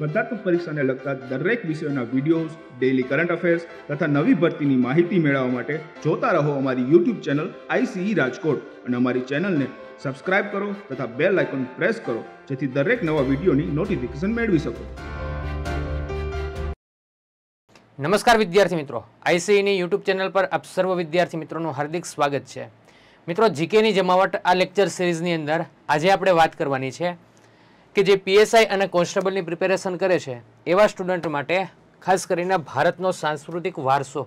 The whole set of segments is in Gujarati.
સ્પર્ધાત્મક પરીક્ષાને લગતા દરેક વિષયોના વિડીયોઝ ડેઇલી કરંટ અફેર્સ તથા નવી ભરતીની માહિતી મેળવવા માટે જોતા રહો અમારી યુટ્યુબ ચેનલ આઈસીઈ રાજકોટ અને અમારી ચેનલને સબસ્ક્રાઇબ કરો તથા બેલ આઇકોન પ્રેસ કરો જેથી દરેક નવા વિડીયોની નોટિફિકેશન મેળવી શકો નમસ્કાર વિદ્યાર્થી મિત્રો આઈસીઈની યુટ્યુબ ચેનલ પર આપ સર્વ વિદ્યાર્થી મિત્રોનું હાર્દિક સ્વાગત છે મિત્રો જીકેની જમાવટ આ લેક્ચર સિરીઝની અંદર આજે આપણે વાત કરવાની છે કે જે પીએસઆઈ અને કોન્સ્ટેબલની પ્રિપેરેશન કરે છે એવા સ્ટુડન્ટ માટે ખાસ કરીને ભારતનો સાંસ્કૃતિક વારસો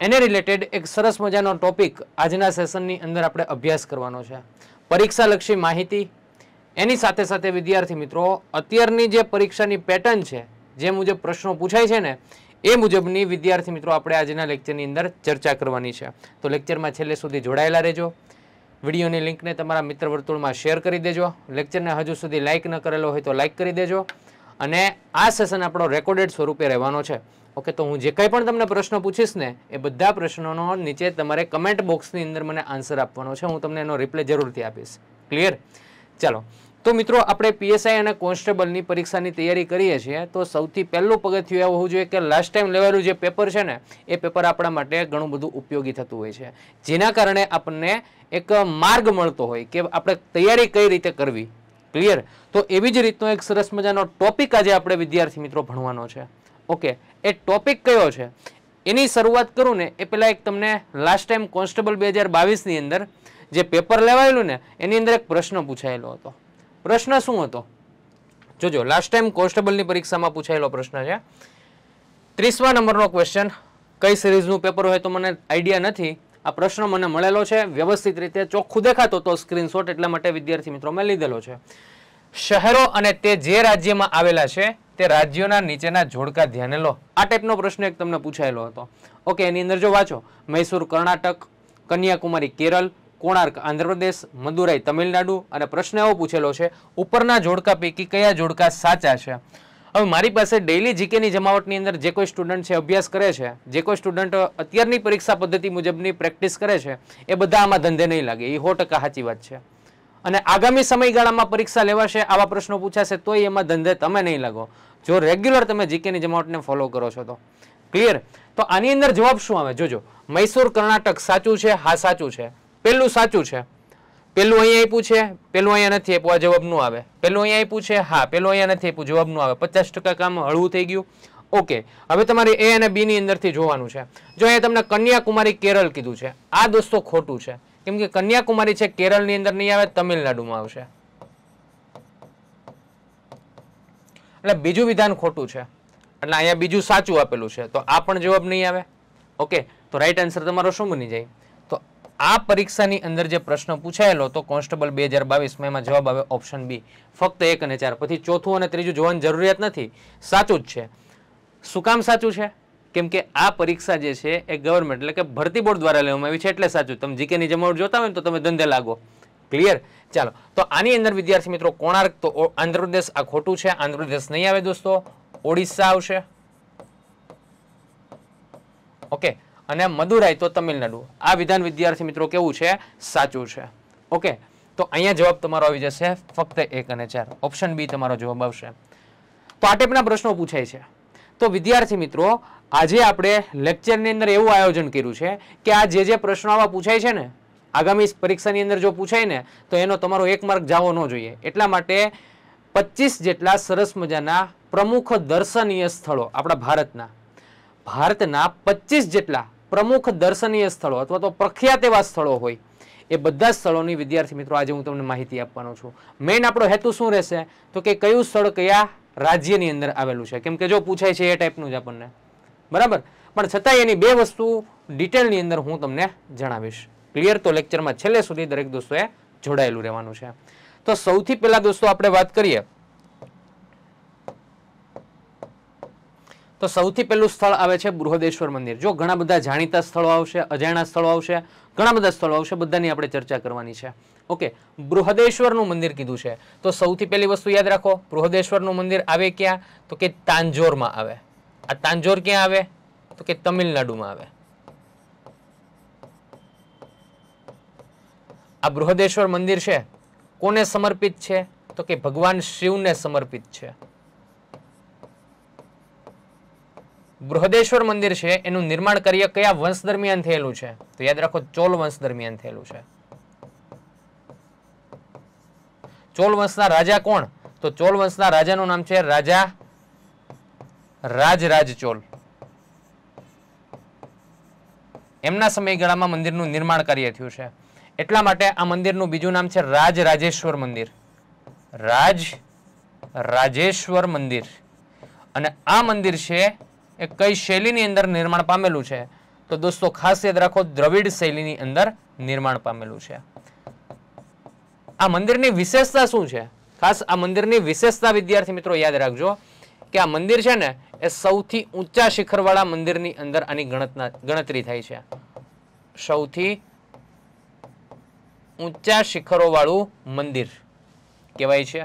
એને રિલેટેડ એક સરસ મજાનો ટોપિક આજના સેશનની અંદર આપણે અભ્યાસ કરવાનો છે પરીક્ષાલક્ષી માહિતી એની સાથે સાથે વિદ્યાર્થી મિત્રો અત્યારની જે પરીક્ષાની પેટર્ન છે જે મુજબ પ્રશ્નો પૂછાય છે ને એ મુજબની વિદ્યાર્થી મિત્રો આપણે આજના લેક્ચરની અંદર ચર્ચા કરવાની છે તો લેક્ચરમાં છેલ્લે સુધી જોડાયેલા રહેજો વિડીયોની લિંકને તમારા મિત્ર વર્તુળમાં શેર કરી દેજો લેક્ચરને હજુ સુધી લાઇક ન કરેલો હોય તો લાઇક કરી દેજો અને આ સેશન આપણો રેકોર્ડેડ સ્વરૂપે રહેવાનો છે ઓકે તો હું જે કંઈ પણ તમને પ્રશ્નો પૂછીશ ને એ બધા પ્રશ્નોનો નીચે તમારે કમેન્ટ બોક્સની અંદર મને આન્સર આપવાનો છે હું તમને એનો રિપ્લે જરૂરથી આપીશ ક્લિયર ચાલો તો મિત્રો આપણે પીએસઆઈ અને કોન્સ્ટેબલની પરીક્ષાની તૈયારી કરીએ છીએ તો સૌથી પહેલું પગથિયું એવું હોવું જોઈએ કે લાસ્ટ ટાઈમ લેવાયેલું જે પેપર છે ને એ પેપર આપણા માટે ઘણું બધું ઉપયોગી થતું હોય છે જેના કારણે આપણને એક માર્ગ મળતો હોય કે આપણે તૈયારી કઈ રીતે કરવી ક્લિયર તો એવી જ રીતનો એક સરસ મજાનો ટોપિક આજે આપણે વિદ્યાર્થી મિત્રો ભણવાનો છે ઓકે એ ટોપિક કયો છે એની શરૂઆત કરું ને એ પહેલાં એક તમને લાસ્ટ ટાઈમ કોન્સ્ટેબલ બે હજાર બાવીસની અંદર જે પેપર લેવાયેલું ને એની અંદર એક પ્રશ્ન પૂછાયેલો હતો પ્રશ્ન શું હતો જોજો લાસ્ટ ટાઈમ કોન્સ્ટેબલની પરીક્ષામાં પૂછાયેલો પ્રશ્ન છે ત્રીસમા નંબરનો ક્વેશ્ચન કઈ સિરીઝનું પેપર હોય તો મને આઈડિયા નથી આ પ્રશ્ન મને મળેલો છે વ્યવસ્થિત રીતે ચોખ્ખું દેખાતો તો સ્ક્રીનશોટ એટલા માટે વિદ્યાર્થી મિત્રો મેં લીધેલો છે શહેરો અને તે જે રાજ્યમાં આવેલા છે તે રાજ્યોના નીચેના જોડકા ધ્યાને લો આ ટાઈપનો પ્રશ્ન એક તમને પૂછાયેલો હતો ઓકે એની અંદર જો વાંચો મૈસૂર કર્ણાટક કન્યાકુમારી કેરળ કોણાર્ક આંધ્રપ્રદેશ મદુરાઈ તમિલનાડુ અને પ્રશ્ન એવો પૂછેલો છે ઉપરના જોડકા પૈકી કયા જોડકા સાચા છે હવે મારી પાસે ડેઇલી જીકેની જમાવટની અંદર જે કોઈ સ્ટુડન્ટ છે અભ્યાસ કરે છે જે કોઈ સ્ટુડન્ટ અત્યારની પરીક્ષા પદ્ધતિ મુજબની પ્રેક્ટિસ કરે છે એ બધા આમાં ધંધે નહીં લાગે એ સો સાચી વાત છે અને આગામી સમયગાળામાં પરીક્ષા લેવાશે આવા પ્રશ્નો પૂછાશે તોય એમાં ધંધે તમે નહીં લાગો જો રેગ્યુલર તમે જીકેની જમાવટને ફોલો કરો છો તો ક્લિયર તો આની અંદર જવાબ શું આવે જોજો મૈસૂર કર્ણાટક સાચું છે હા સાચું છે પહેલું સાચું છે પેલું અહીંયા આપ્યું છે પેલું અહીંયા નથી આપ્યું આ જવાબનું આવે પેલું અહીંયા આપ્યું છે હા પેલું અહીંયા નથી આપ્યું જવાબનું આવે પચાસ ટકા કામ હળવું થઈ ગયું ઓકે હવે તમારે એ અને બીની અંદરથી જોવાનું છે જો અહીંયા તમને કન્યાકુમારી કેરળ કીધું છે આ દોસ્તો ખોટું છે કેમ કે કન્યાકુમારી છે કેરળની અંદર નહીં આવે તમિલનાડુમાં આવશે એટલે બીજું વિધાન ખોટું છે એટલે અહીંયા બીજું સાચું આપેલું છે તો આ પણ જવાબ નહીં આવે ઓકે તો રાઈટ આન્સર તમારો શું બની જાય આ પરીક્ષાની અંદર જે પ્રશ્ન પૂછાયેલો તો કોન્સ્ટેબલ બે હજાર બાવીસમાં એમાં જવાબ આવે ઓપ્શન બી ફક્ત એક અને ચાર પછી ચોથું અને ત્રીજું જોવાની જરૂરિયાત નથી સાચું જ છે શું કામ સાચું છે કેમ કે આ પરીક્ષા જે છે એ ગવર્મેન્ટ એટલે કે ભરતી બોર્ડ દ્વારા લેવામાં આવી છે એટલે સાચું તમે જીકેની જમાવટ જોતા હોય તો તમે ધંધે લાગો ક્લિયર ચાલો તો આની અંદર વિદ્યાર્થી મિત્રો કોણાર્ક તો આંધ્રપ્રદેશ આ ખોટું છે આંધ્રપ્રદેશ નહીં આવે દોસ્તો ઓડિશા આવશે ઓકે અને મદુરાઈ તો તમિલનાડુ આ વિધાન વિદ્યાર્થી મિત્રો કેવું છે સાચું છે ઓકે તો અહીંયા જવાબ તમારો આવી જશે ફક્ત એક અને ચાર ઓપ્શન બી તમારો જવાબ આવશે તો આ ટાઈપના પ્રશ્નો પૂછાય છે તો વિદ્યાર્થી મિત્રો આજે આપણે લેક્ચરની અંદર એવું આયોજન કર્યું છે કે આ જે જે પ્રશ્નો આવા પૂછાય છે ને આગામી પરીક્ષાની અંદર જો પૂછાય ને તો એનો તમારો એક માર્ક જવો ન જોઈએ એટલા માટે પચીસ જેટલા સરસ મજાના પ્રમુખ દર્શનીય સ્થળો આપણા ભારતના ભારતના પચીસ જેટલા પ્રમુખ દર્શનીય સ્થળો અથવા તો પ્રખ્યાત એવા સ્થળો હોય એ બધા સ્થળોની વિદ્યાર્થી મિત્રો આજે હું તમને માહિતી આપવાનો છું મેઇન આપણો હેતુ શું રહેશે તો કે કયું સ્થળ કયા રાજ્યની અંદર આવેલું છે કેમ કે જો પૂછાય છે એ ટાઈપનું જ આપણને બરાબર પણ છતાંય એની બે વસ્તુ ડિટેલની અંદર હું તમને જણાવીશ ક્લિયર તો લેક્ચરમાં છેલ્લે સુધી દરેક દોસ્તોએ જોડાયેલું રહેવાનું છે તો સૌથી પહેલાં દોસ્તો આપણે વાત કરીએ તો સૌથી પહેલું સ્થળ આવે છે બૃહદેશ્વર મંદિર જો ઘણા બધા જાણીતા સ્થળો આવશે અજાણા સ્થળો આવશે ઘણા બધા સ્થળો આવશે બધાની આપણે ચર્ચા કરવાની છે ઓકે બૃહદેશ્વરનું મંદિર કીધું છે તો સૌથી પહેલી વસ્તુ યાદ રાખો બૃહદેશ્વરનું મંદિર આવે ક્યાં તો કે તાંજોરમાં આવે આ તાંજોર ક્યાં આવે તો કે તમિલનાડુમાં આવે આ બૃહદેશ્વર મંદિર છે કોને સમર્પિત છે તો કે ભગવાન શિવને સમર્પિત છે બૃહદેશ્વર મંદિર છે એનું નિર્માણ કાર્ય કયા વંશ દરમિયાન થયેલું છે તો યાદ રાખો ચોલ વંશ દરમિયાન થયેલું છે ચોલ વંશના રાજા કોણ તો ચોલ વંશના રાજાનું નામ છે રાજા રાજરાજ ચોલ એમના સમયગાળામાં મંદિરનું નિર્માણ કાર્ય થયું છે એટલા માટે આ મંદિરનું બીજું નામ છે રાજ રાજેશ્વર મંદિર રાજ રાજેશ્વર મંદિર અને આ મંદિર છે એ કઈ શૈલીની અંદર નિર્માણ પામેલું છે તો દોસ્તો ખાસ યાદ રાખો દ્રવિડ શૈલીની અંદર નિર્માણ પામેલું છે આ મંદિરની વિશેષતા શું છે ખાસ આ મંદિરની વિશેષતા વિદ્યાર્થી મિત્રો યાદ રાખજો કે આ મંદિર છે ને એ સૌથી ઊંચા શિખરવાળા મંદિરની અંદર આની ગણતરી થાય છે સૌથી ઊંચા શિખરોવાળું મંદિર કહેવાય છે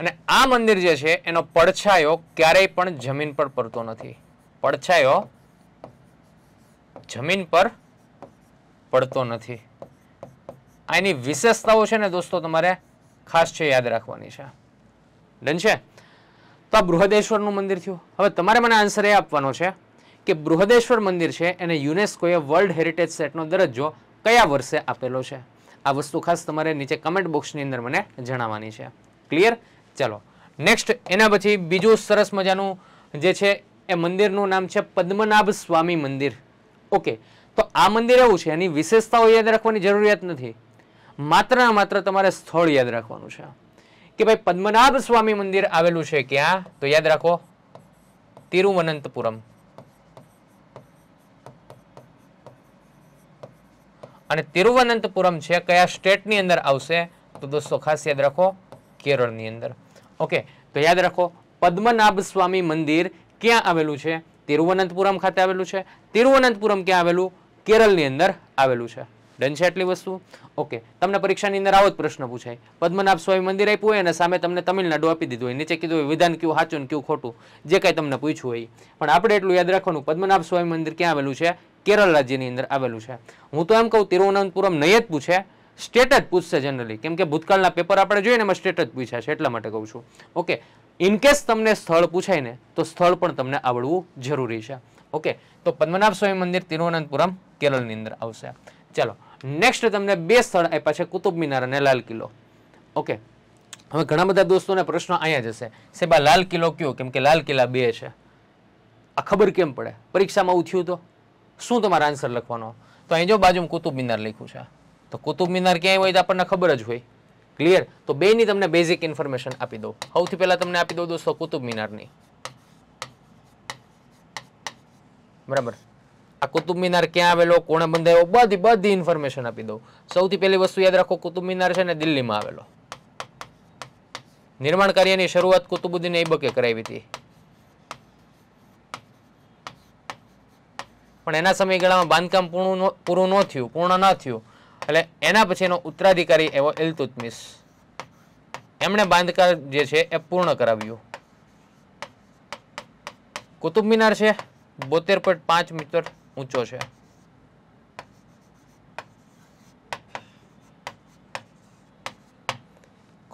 અને આ મંદિર જે છે એનો પડછાયો ક્યારેય પણ જમીન પર પડતો નથી પડછાયો જમીન પર પડતો નથી આ એની વિશેષતાઓ છે ને દોસ્તો તમારે ખાસ છે યાદ રાખવાની છે ડન છે તો આ બૃહદેશ્વરનું મંદિર થયું હવે તમારે મને આન્સર એ આપવાનો છે કે બૃહદેશ્વર મંદિર છે એને યુનેસ્કોએ વર્લ્ડ હેરિટેજ સેટનો દરજ્જો કયા વર્ષે આપેલો છે આ વસ્તુ ખાસ તમારે નીચે કમેન્ટ બોક્સની અંદર મને જણાવવાની છે ક્લિયર ચાલો નેક્સ્ટ એના પછી બીજું સરસ મજાનું જે છે એ મંદિરનું નામ છે પદ્મનાભ સ્વામી મંદિર ઓકે તો આ મંદિર એવું છે એની વિશેષતાઓ યાદ રાખવાની જરૂરિયાત નથી માત્ર ને માત્ર તમારે સ્થળ યાદ રાખવાનું છે કે ભાઈ પદ્મનાભ સ્વામી મંદિર આવેલું છે ક્યાં તો યાદ રાખો તિરુવનંતપુરમ અને તિરુવનંતપુરમ છે કયા સ્ટેટની અંદર આવશે તો દોસ્તો ખાસ યાદ રાખો કેરળની અંદર ઓકે તો યાદ રાખો પદ્મનાભ સ્વામી મંદિર ક્યાં આવેલું છે તિરુવનંતપુરમ ખાતે આવેલું છે તિરુવનંતપુરમ ક્યાં આવેલું કેરળની અંદર આવેલું છે ડન છે આટલી વસ્તુ ઓકે તમને પરીક્ષાની અંદર આવો જ પ્રશ્ન પૂછાય પદ્મનાભ સ્વામી મંદિર આપ્યું હોય અને સામે તમને તમિલનાડુ આપી દીધું હોય નીચે કીધું હોય વિધાન કયું સાચું કયું ખોટું જે કાંઈ તમને પૂછ્યું હોય પણ આપણે એટલું યાદ રાખવાનું પદ્મનાભ સ્વામી મંદિર ક્યાં આવેલું છે કેરળ રાજ્યની અંદર આવેલું છે હું તો એમ કહું તિરુવનંતપુરમ નહીં જ પૂછે સ્ટેટ જ પૂછશે જનરલી કેમ કે ભૂતકાળના પેપર આપણે જોઈએ એમાં સ્ટેટ જ પૂછ્યા છે એટલા માટે કહું છું ઓકે ઇનકેસ તમને સ્થળ પૂછાય ને તો સ્થળ પણ તમને આવડવું જરૂરી છે ઓકે તો પદ્મનાભ સ્વામી મંદિર તિરુવનંતપુરમ કેરળની અંદર આવશે ચાલો નેક્સ્ટ તમને બે સ્થળ આપ્યા છે કુતુબ મિનાર અને લાલ કિલ્લો ઓકે હવે ઘણા બધા દોસ્તોને પ્રશ્નો અહીંયા જશે સેબા લાલ કિલ્લો કયો કેમ કે લાલ કિલ્લા બે છે આ ખબર કેમ પડે પરીક્ષામાં ઉઠ્યું તો શું તમારો આન્સર લખવાનો તો અહીં જો બાજુ કુતુબ મિનાર લખ્યું છે તો કુતુબ મિનાર ક્યાંય હોય તો આપણને ખબર જ હોય ક્લિયર તો બેની તમને બેઝિક ઇન્ફોર્મેશન આપી દઉં સૌથી પહેલાં તમને આપી દઉં દોસ્તો કુતુબ મિનારની બરાબર આ કુતુબ મિનાર ક્યાં આવેલો કોણે બંધાયો બધી બધી ઇન્ફોર્મેશન આપી દઉં સૌથી પહેલી વસ્તુ યાદ રાખો કુતુબ મિનાર છે ને દિલ્હીમાં આવેલો નિર્માણ કાર્યની શરૂઆત કુતુબુદ્દીન ઐબકે કરાવી હતી પણ એના સમયગાળામાં બાંધકામ પૂર્ણ પૂરું ન થયું પૂર્ણ ન થયું એટલે એના પછીનો ઉત્તરાધિકારી એવો ઇલતુતમિસ એમણે બાંધકામ જે છે એ પૂર્ણ કરાવ્યું કુતુબ મિનાર છે બોતેર પોઈન્ટ પાંચ મીટર ઊંચો છે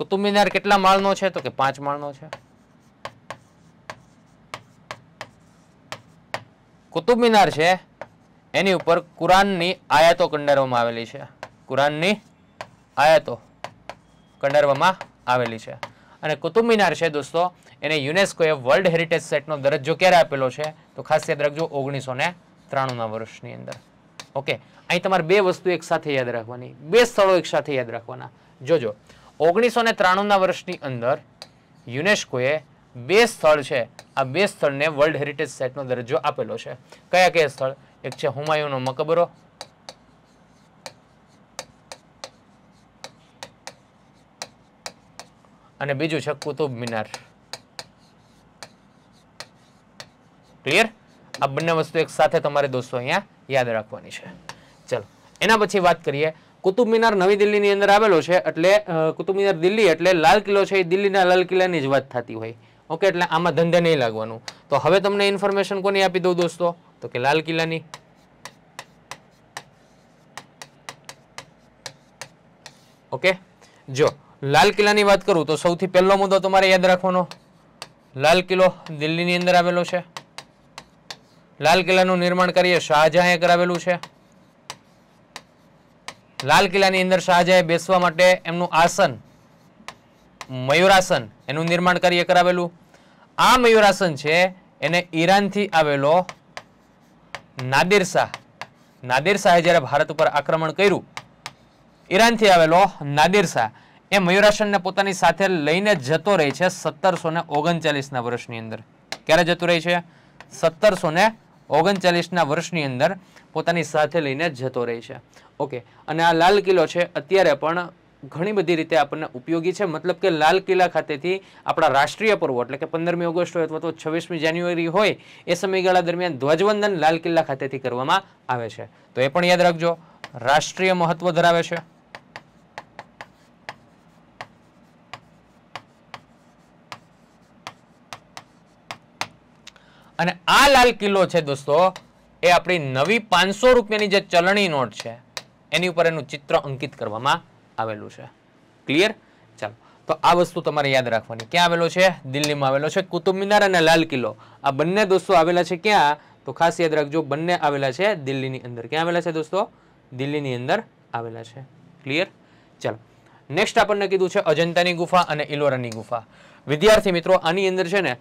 કુતુબ મિનાર કેટલા માળનો છે તો કે પાંચ માળનો છે કુતુબ મિનાર છે એની ઉપર કુરાનની આયાતો કંડારવામાં આવેલી છે કુરાનની આયાતો કંડારવામાં આવેલી છે અને કુતુબ મિનાર છે દોસ્તો એને યુનેસ્કોએ વર્લ્ડ હેરિટેજ સેટનો દરજ્જો ક્યારે આપેલો છે તો ખાસ યાદ રાખજો ઓગણીસો ને ત્રાણુંના વર્ષની અંદર ઓકે અહીં તમારે બે વસ્તુ એક સાથે યાદ રાખવાની બે સ્થળો એક સાથે યાદ રાખવાના જોજો ઓગણીસો ને ત્રાણુંના વર્ષની અંદર યુનેસ્કોએ બે સ્થળ છે આ બે સ્થળને વર્લ્ડ હેરિટેજ સેટનો દરજ્જો આપેલો છે કયા કયા સ્થળ એક છે હુમાયુનો મકબરો અને બીજું છે કુતુબ મિનાર ક્લિયર આ બંને વસ્તુ એક સાથે તમારે દોસ્તો અહીંયા યાદ રાખવાની છે ચલો એના પછી વાત કરીએ કુતુબ મિનાર નવી દિલ્હીની અંદર આવેલો છે એટલે કુતુબ મિનાર દિલ્હી એટલે લાલ કિલ્લો છે એ દિલ્હીના લાલ કિલ્લાની જ વાત થતી હોય ઓકે એટલે આમાં ધંધે નહીં લાગવાનું તો હવે તમને ઇન્ફોર્મેશન કોની આપી દઉં દોસ્તો તો કે લાલ કિલ્લાની ઓકે જો લાલ કિલ્લાની વાત કરું તો સૌથી પહેલો મુદ્દો તમારે યાદ રાખવાનો લાલ કિલ્લો દિલ્હીની અંદર આવેલો છે લાલ કિલ્લાનું નિર્માણ કાર્ય શાહજહાંએ કરાવેલું છે લાલ કિલ્લાની અંદર શાહજહાએ બેસવા માટે એમનું આસન મયુરાસન એનું નિર્માણ કાર્ય કરાવેલું આ મયુરાસન છે એને ઈરાનથી આવેલો નાદિર શાહ નાદિર શાહે જ્યારે ભારત ઉપર આક્રમણ કર્યું ઈરાનથી આવેલો નાદિર શાહ એ મયુરાસનને પોતાની સાથે લઈને જતો રહે છે સત્તરસો ને ઓગણચાલીસના વર્ષની અંદર ક્યારે જતો રહે છે સત્તરસો ને ઓગણચાલીસના વર્ષની અંદર પોતાની સાથે લઈને જતો રહે છે ઓકે અને આ લાલ કિલ્લો છે અત્યારે પણ ઘણી બધી રીતે આપણને ઉપયોગી છે મતલબ કે લાલ કિલ્લા ખાતેથી આપણા રાષ્ટ્રીય પર્વ એટલે કે પંદરમી ઓગસ્ટ હોય અથવા તો છવ્વીસમી જાન્યુઆરી હોય એ સમયગાળા દરમિયાન ધ્વજવંદન લાલ કિલ્લા ખાતેથી કરવામાં આવે છે તો એ પણ યાદ રાખજો રાષ્ટ્રીય મહત્વ ધરાવે છે અને આ લાલ કિલ્લો છે દોસ્તો એ આપણી નવી પાંચસો રૂપિયાની જે ચલણી નોટ છે એની ઉપર એનું ચિત્ર અંકિત કરવામાં આવેલું છે ક્લિયર ચાલો તો આ વસ્તુ તમારે યાદ રાખવાની ક્યાં આવેલો છે દિલ્હીમાં આવેલો છે કુતુબ મિનાર અને લાલ કિલ્લો આ બંને દોસ્તો આવેલા છે ક્યાં તો ખાસ યાદ રાખજો બંને આવેલા છે દિલ્હીની અંદર ક્યાં આવેલા છે દોસ્તો દિલ્હીની અંદર આવેલા છે ક્લિયર ચાલો નેક્સ્ટ આપણને કીધું છે અજંતાની ગુફા અને ઇલોરાની ગુફા વિદ્યાર્થી મિત્રો આની અંદર છે ને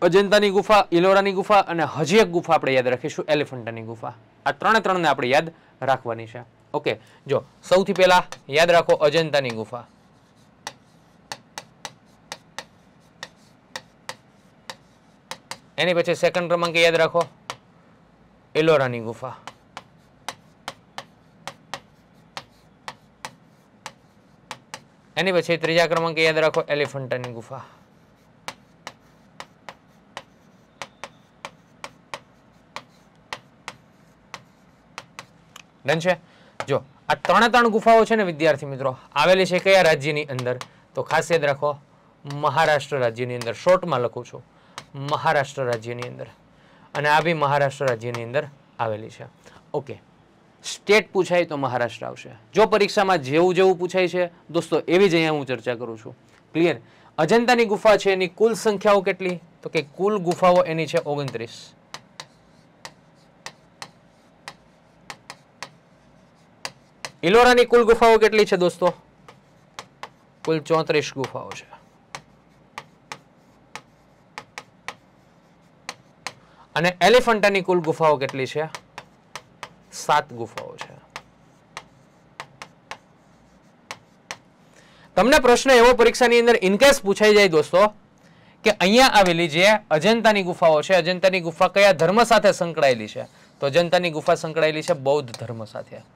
અજંતાની ગુફા ઇલોરાની ગુફા અને હજી એક ગુફા આપણે યાદ રાખીશું એલિફન્ટાની ગુફા આ ત્રણે ત્રણને આપણે યાદ રાખવાની છે ઓકે જો સૌથી પહેલા યાદ રાખો અજંતાની ગુફા એની પછી સેકન્ડ ક્રમાંકે યાદ રાખો એલોરાની ગુફા એની પછી ત્રીજા ક્રમાંકે યાદ રાખો એલિફન્ટાની ગુફા ડન છે જો આ ત્રણે ત્રણ ગુફાઓ છે ને વિદ્યાર્થી મિત્રો આવેલી છે કયા રાજ્યની અંદર તો ખાસ યાદ રાખો મહારાષ્ટ્ર રાજ્યની અંદર શોર્ટમાં લખું છું મહારાષ્ટ્ર રાજ્યની અંદર અને આ બી મહારાષ્ટ્ર રાજ્યની અંદર આવેલી છે ઓકે સ્ટેટ પૂછાય તો મહારાષ્ટ્ર આવશે જો પરીક્ષામાં જેવું જેવું પૂછાય છે દોસ્તો એવી જ અહીંયા હું ચર્ચા કરું છું ક્લિયર અજંતાની ગુફા છે એની કુલ સંખ્યાઓ કેટલી તો કે કુલ ગુફાઓ એની છે ઓગણત્રીસ ઇલોરાની કુલ ગુફાઓ કેટલી છે દોસ્તો કુલ ચોત્રીસ ગુફાઓ છે અને એલિફન્ટાની કુલ ગુફાઓ કેટલી છે સાત ગુફાઓ છે તમને પ્રશ્ન એવો પરીક્ષાની અંદર ઇનકેસ પૂછાઈ જાય દોસ્તો કે અહીંયા આવેલી જે અજંતાની ગુફાઓ છે અજંતાની ગુફા કયા ધર્મ સાથે સંકળાયેલી છે તો અજંતાની ગુફા સંકળાયેલી છે બૌદ્ધ ધર્મ સાથે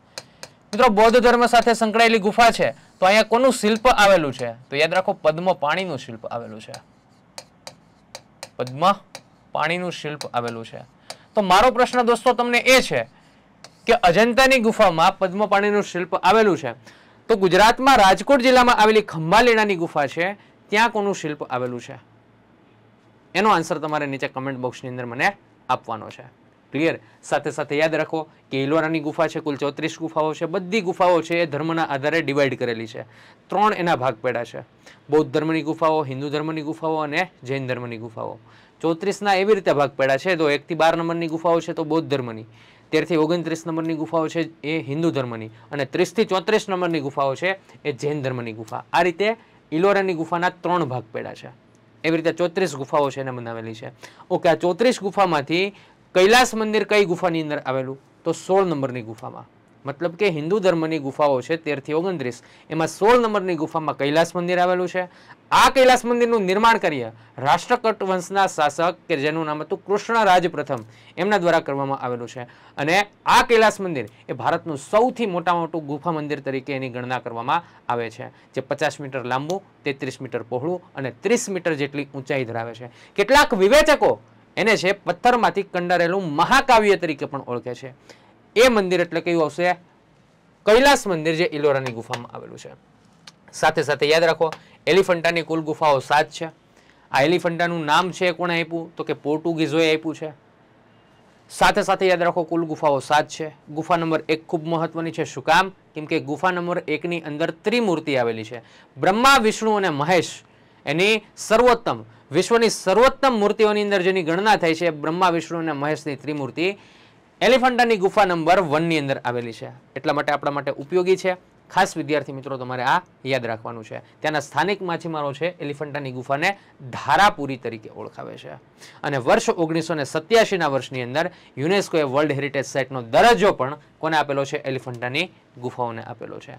મિત્રો બૌદ્ધ ધર્મ સાથે સંકળાયેલી ગુફા છે તો અહીંયા કોનું શિલ્પ આવેલું છે તો યાદ રાખો પદ્મ પાણીનું શિલ્પ આવેલું છે પદ્મ પાણીનું શિલ્પ આવેલું છે તો મારો પ્રશ્ન દોસ્તો તમને એ છે કે અજંતાની ગુફામાં પદ્મ પાણીનું શિલ્પ આવેલું છે તો ગુજરાતમાં રાજકોટ જિલ્લામાં આવેલી ખંભાલીણાની ગુફા છે ત્યાં કોનું શિલ્પ આવેલું છે એનો આન્સર તમારે નીચે કમેન્ટ બોક્સની અંદર મને આપવાનો છે ક્લિયર સાથે સાથે યાદ રાખો કે ઇલોરાની ગુફા છે કુલ ચોત્રીસ ગુફાઓ છે બધી ગુફાઓ છે એ ધર્મના આધારે ડિવાઈડ કરેલી છે ત્રણ એના ભાગ પડ્યા છે બૌદ્ધ ધર્મની ગુફાઓ હિન્દુ ધર્મની ગુફાઓ અને જૈન ધર્મની ગુફાઓ ચોત્રીસના એવી રીતે ભાગ પડ્યા છે તો એકથી બાર નંબરની ગુફાઓ છે તો બૌદ્ધ ધર્મની તેરથી ઓગણત્રીસ નંબરની ગુફાઓ છે એ હિન્દુ ધર્મની અને ત્રીસથી ચોત્રીસ નંબરની ગુફાઓ છે એ જૈન ધર્મની ગુફા આ રીતે ઇલોરાની ગુફાના ત્રણ ભાગ પડ્યા છે એવી રીતે ચોત્રીસ ગુફાઓ છે એને બનાવેલી છે ઓકે આ ચોત્રીસ ગુફામાંથી કૈલાસ મંદિર કઈ ગુફાની અંદર આવેલું તો સોળ નંબરની ગુફામાં મતલબ કે હિન્દુ ધર્મની ગુફાઓ છે તેરથી ઓગણત્રીસ એમાં સોળ નંબરની ગુફામાં કૈલાસ મંદિર આવેલું છે આ કૈલાસ મંદિરનું નિર્માણ કરીએ રાષ્ટ્રકટ વંશના શાસક કે જેનું નામ હતું કૃષ્ણરાજ પ્રથમ એમના દ્વારા કરવામાં આવેલું છે અને આ કૈલાસ મંદિર એ ભારતનું સૌથી મોટા મોટું ગુફા મંદિર તરીકે એની ગણના કરવામાં આવે છે જે પચાસ મીટર લાંબુ તેત્રીસ મીટર પહોળું અને ત્રીસ મીટર જેટલી ઊંચાઈ ધરાવે છે કેટલાક વિવેચકો એને છે પથ્થરમાંથી કંડારેલું મહાકાવ્ય તરીકે પણ ઓળખે છે એ મંદિર એટલે કયું આવશે કૈલાસ મંદિર જે ઇલોરાની ગુફામાં આવેલું છે સાથે સાથે યાદ રાખો એલિફન્ટાની કુલ ગુફાઓ સાત છે આ એલિફન્ટાનું નામ છે કોણે આપ્યું તો કે પોર્ટુગીઝોએ આપ્યું છે સાથે સાથે યાદ રાખો કુલ ગુફાઓ સાત છે ગુફા નંબર એક ખૂબ મહત્વની છે શું કામ કેમ કે ગુફા નંબર એકની અંદર ત્રિમૂર્તિ આવેલી છે બ્રહ્મા વિષ્ણુ અને મહેશ એની સર્વોત્તમ વિશ્વની સર્વોત્તમ મૂર્તિઓની અંદર જેની ગણના થાય છે બ્રહ્મા વિષ્ણુ અને મહેશની ત્રિમૂર્તિ એલિફન્ટાની ગુફા નંબર વનની અંદર આવેલી છે એટલા માટે આપણા માટે ઉપયોગી છે ખાસ વિદ્યાર્થી મિત્રો તમારે આ યાદ રાખવાનું છે ત્યાંના સ્થાનિક માછીમારો છે એલિફન્ટાની ગુફાને ધારાપુરી તરીકે ઓળખાવે છે અને વર્ષ ઓગણીસો ને સત્યાસીના વર્ષની અંદર યુનેસ્કોએ વર્લ્ડ હેરિટેજ સાઇટનો દરજ્જો પણ કોને આપેલો છે એલિફન્ટાની ગુફાઓને આપેલો છે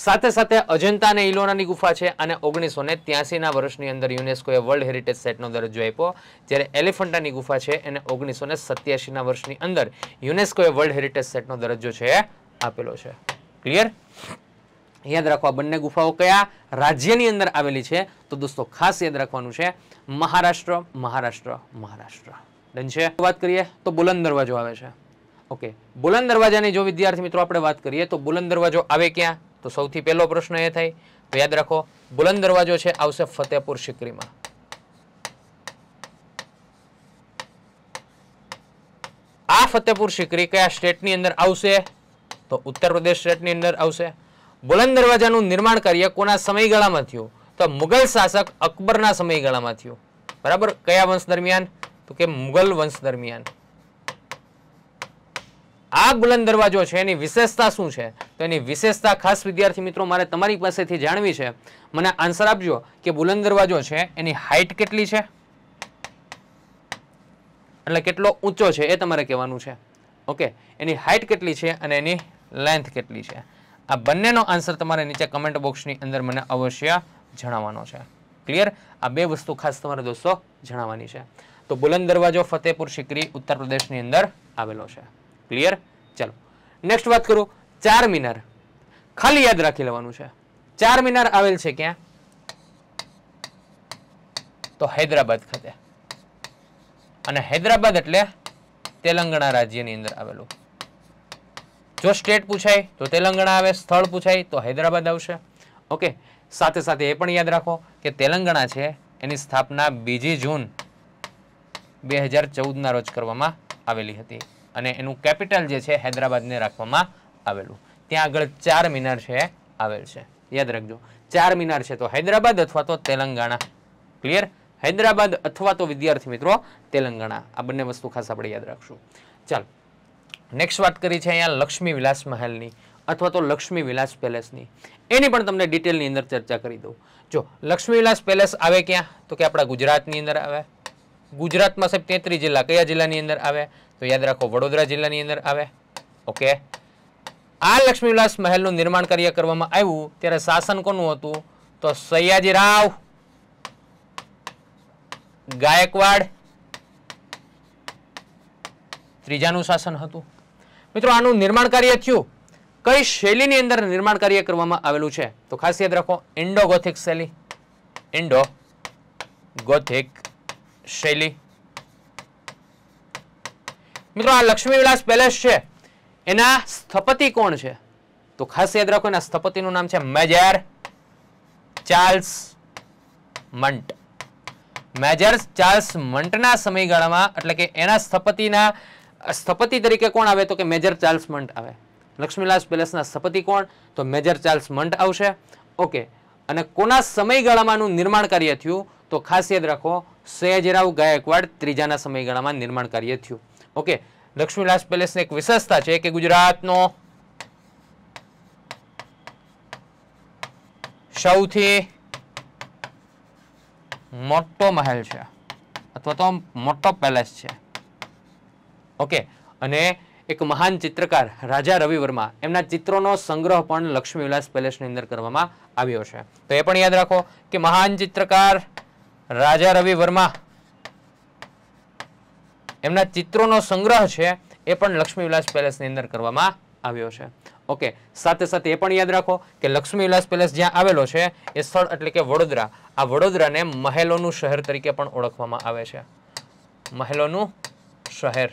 સાથે સાથે અજંતા અને ઇલોનાની ગુફા છે અને ઓગણીસો ને ત્યાસીના વર્ષની અંદર યુનેસ્કોએ વર્લ્ડ હેરિટેજ સેટનો દરજ્જો આપ્યો જ્યારે એલિફન્ટાની ગુફા છે એને ઓગણીસો ને સત્યાસીના વર્ષની અંદર યુનેસ્કોએ વર્લ્ડ હેરિટેજ સેટનો દરજ્જો છે આપેલો છે ક્લિયર યાદ રાખવા બંને ગુફાઓ કયા રાજ્યની અંદર આવેલી છે તો દોસ્તો ખાસ યાદ રાખવાનું છે મહારાષ્ટ્ર મહારાષ્ટ્ર મહારાષ્ટ્ર ડન છે વાત કરીએ તો બુલંદ દરવાજો આવે છે ઓકે બુલંદ દરવાજાની જો વિદ્યાર્થી મિત્રો આપણે વાત કરીએ તો બુલંદ દરવાજો આવે ક્યાં તો સૌથી પહેલો પ્રશ્ન એ થાય તો યાદ રાખો બુલંદ દરવાજો છે આવશે ફતેહપુર સિકરીમાં આ ફતેહપુર સિકરી કયા સ્ટેટની અંદર આવશે તો ઉત્તર પ્રદેશ સ્ટેટની અંદર આવશે બુલંદ દરવાજાનું નિર્માણ કાર્ય કોના સમયગાળામાં થયું તો મુગલ શાસક અકબરના સમયગાળામાં થયું બરાબર કયા વંશ દરમિયાન તો કે મુગલ વંશ દરમિયાન આ બુલંદ દરવાજો છે એની વિશેષતા શું છે તો એની વિશેષતા ખાસ વિદ્યાર્થી મિત્રો મારે તમારી પાસેથી જાણવી છે મને આન્સર આપજો કે બુલંદ દરવાજો છે એની હાઇટ કેટલી છે એટલે કેટલો ઊંચો છે એ તમારે કહેવાનું છે ઓકે એની હાઇટ કેટલી છે અને એની લેન્થ કેટલી છે આ બંનેનો આન્સર તમારે નીચે કમેન્ટ બોક્સની અંદર મને અવશ્ય જણાવવાનો છે ક્લિયર આ બે વસ્તુ ખાસ તમારે દોસ્તો જણાવવાની છે તો બુલંદ દરવાજો ફતેહપુર સિકરી ઉત્તર પ્રદેશની અંદર આવેલો છે ક્લિયર ચાલો નેક્સ્ટ વાત કરું ચાર મિનાર ખાલી યાદ રાખી લેવાનું છે ચાર મિનાર આવેલ છે ક્યાં તો હૈદરાબાદ ખાતે અને હૈદરાબાદ એટલે તેલંગણા રાજ્યની અંદર આવેલું જો સ્ટેટ પૂછાય તો તેલંગણા આવે સ્થળ પૂછાય તો હૈદરાબાદ આવશે ઓકે સાથે સાથે એ પણ યાદ રાખો કે તેલંગણા છે એની સ્થાપના બીજી જૂન બે હજાર ચૌદના રોજ કરવામાં આવેલી હતી અને એનું કેપિટલ જે છે હૈદરાબાદને રાખવામાં આવેલું ત્યાં આગળ ચાર મિનાર છે આવેલ છે યાદ રાખજો ચાર મિનાર છે તો હૈદરાબાદ અથવા તો તેલંગાણા ક્લિયર હૈદરાબાદ અથવા તો વિદ્યાર્થી મિત્રો તેલંગાણા આ બંને વસ્તુ ખાસ આપણે યાદ રાખશું ચાલ નેક્સ્ટ વાત કરી છે અહીંયા લક્ષ્મી વિલાસ મહેલની અથવા તો લક્ષ્મી વિલાસ પેલેસની એની પણ તમને ડિટેલની અંદર ચર્ચા કરી દઉં જો લક્ષ્મી વિલાસ પેલેસ આવે ક્યાં તો કે આપણા ગુજરાતની અંદર આવે ગુજરાતમાં સાહેબ તેત્રીસ જિલ્લા કયા જિલ્લાની અંદર આવે તો યાદ રાખો વડોદરા જિલ્લાની અંદર આવે ઓકે આ લક્ષ્મીવિલાસ મહેલનું નિર્માણ કાર્ય કરવામાં આવ્યું ત્યારે શાસન કોનું હતું તો સયાજીરાવ ગાયકવાડ ત્રીજાનું શાસન હતું મિત્રો આનું નિર્માણ કાર્ય થયું કઈ શૈલીની અંદર નિર્માણ કાર્ય કરવામાં આવેલું છે તો ખાસ યાદ રાખો ઇન્ડો ગોથિક શૈલી ઇન્ડો ગોથિક શૈલી મિત્રો આ લક્ષ્મી વિલાસ પેલેસ છે એના સ્થપતિ કોણ છે તો ખાસ યાદ રાખો એના સ્થપતિનું નામ છે major Charles Mant major Charles મંટના સમયગાળામાં એટલે કે એના સ્થપતિના સ્થપતિ તરીકે કોણ આવે તો કે મેજર ચાર્લ્સ મંટ આવે લક્ષ્મીલાસ પેલેસના સ્થપતિ કોણ તો મેજર ચાર્લ્સ મંટ આવશે ઓકે અને કોના સમયગાળામાંનું નિર્માણ કાર્ય થયું તો ખાસ યાદ રાખો સયાજીરાવ ગાયકવાડ ત્રીજાના સમયગાળામાં નિર્માણ કાર્ય થયું ઓકે લક્ષ્મીલાસ પેલેસની એક વિશેષતા છે કે ગુજરાતનો સૌથી મોટો મહેલ છે અથવા તો મોટો પેલેસ છે ઓકે અને એક મહાન ચિત્રકાર રાજા રવિ વર્મા એમના ચિત્રોનો સંગ્રહ પણ લક્ષ્મીવિલાસ પેલેસની અંદર કરવામાં આવ્યો છે તો એ પણ યાદ રાખો કે મહાન ચિત્રકાર રાજા રવિ વર્મા એમના ચિત્રોનો સંગ્રહ છે એ પણ લક્ષ્મીવિલાસ પેલેસની અંદર કરવામાં આવ્યો છે ઓકે સાથે સાથે એ પણ યાદ રાખો કે લક્ષ્મીવિલાસ પેલેસ જ્યાં આવેલો છે એ સ્થળ એટલે કે વડોદરા આ વડોદરાને મહેલોનું શહેર તરીકે પણ ઓળખવામાં આવે છે મહેલોનું શહેર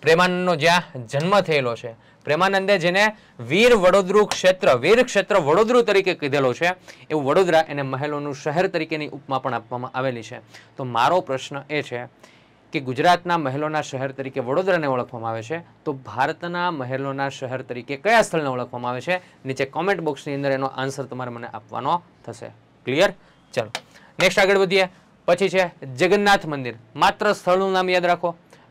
પ્રેમાનંદનો જ્યાં જન્મ થયેલો છે પ્રેમાનંદે જેને વીર વડોદરુ ક્ષેત્ર વીર ક્ષેત્ર વડોદરુ તરીકે કીધેલો છે એવું વડોદરા એને મહેલોનું શહેર તરીકેની ઉપમા પણ આપવામાં આવેલી છે તો મારો પ્રશ્ન એ છે કે ગુજરાતના મહેલોના શહેર તરીકે વડોદરાને ઓળખવામાં આવે છે તો ભારતના મહેલોના શહેર તરીકે કયા સ્થળને ઓળખવામાં આવે છે નીચે કોમેન્ટ બોક્સની અંદર એનો આન્સર તમારે મને આપવાનો થશે ક્લિયર ચાલો નેક્સ્ટ આગળ વધીએ પછી છે જગન્નાથ મંદિર માત્ર સ્થળનું નામ યાદ રાખો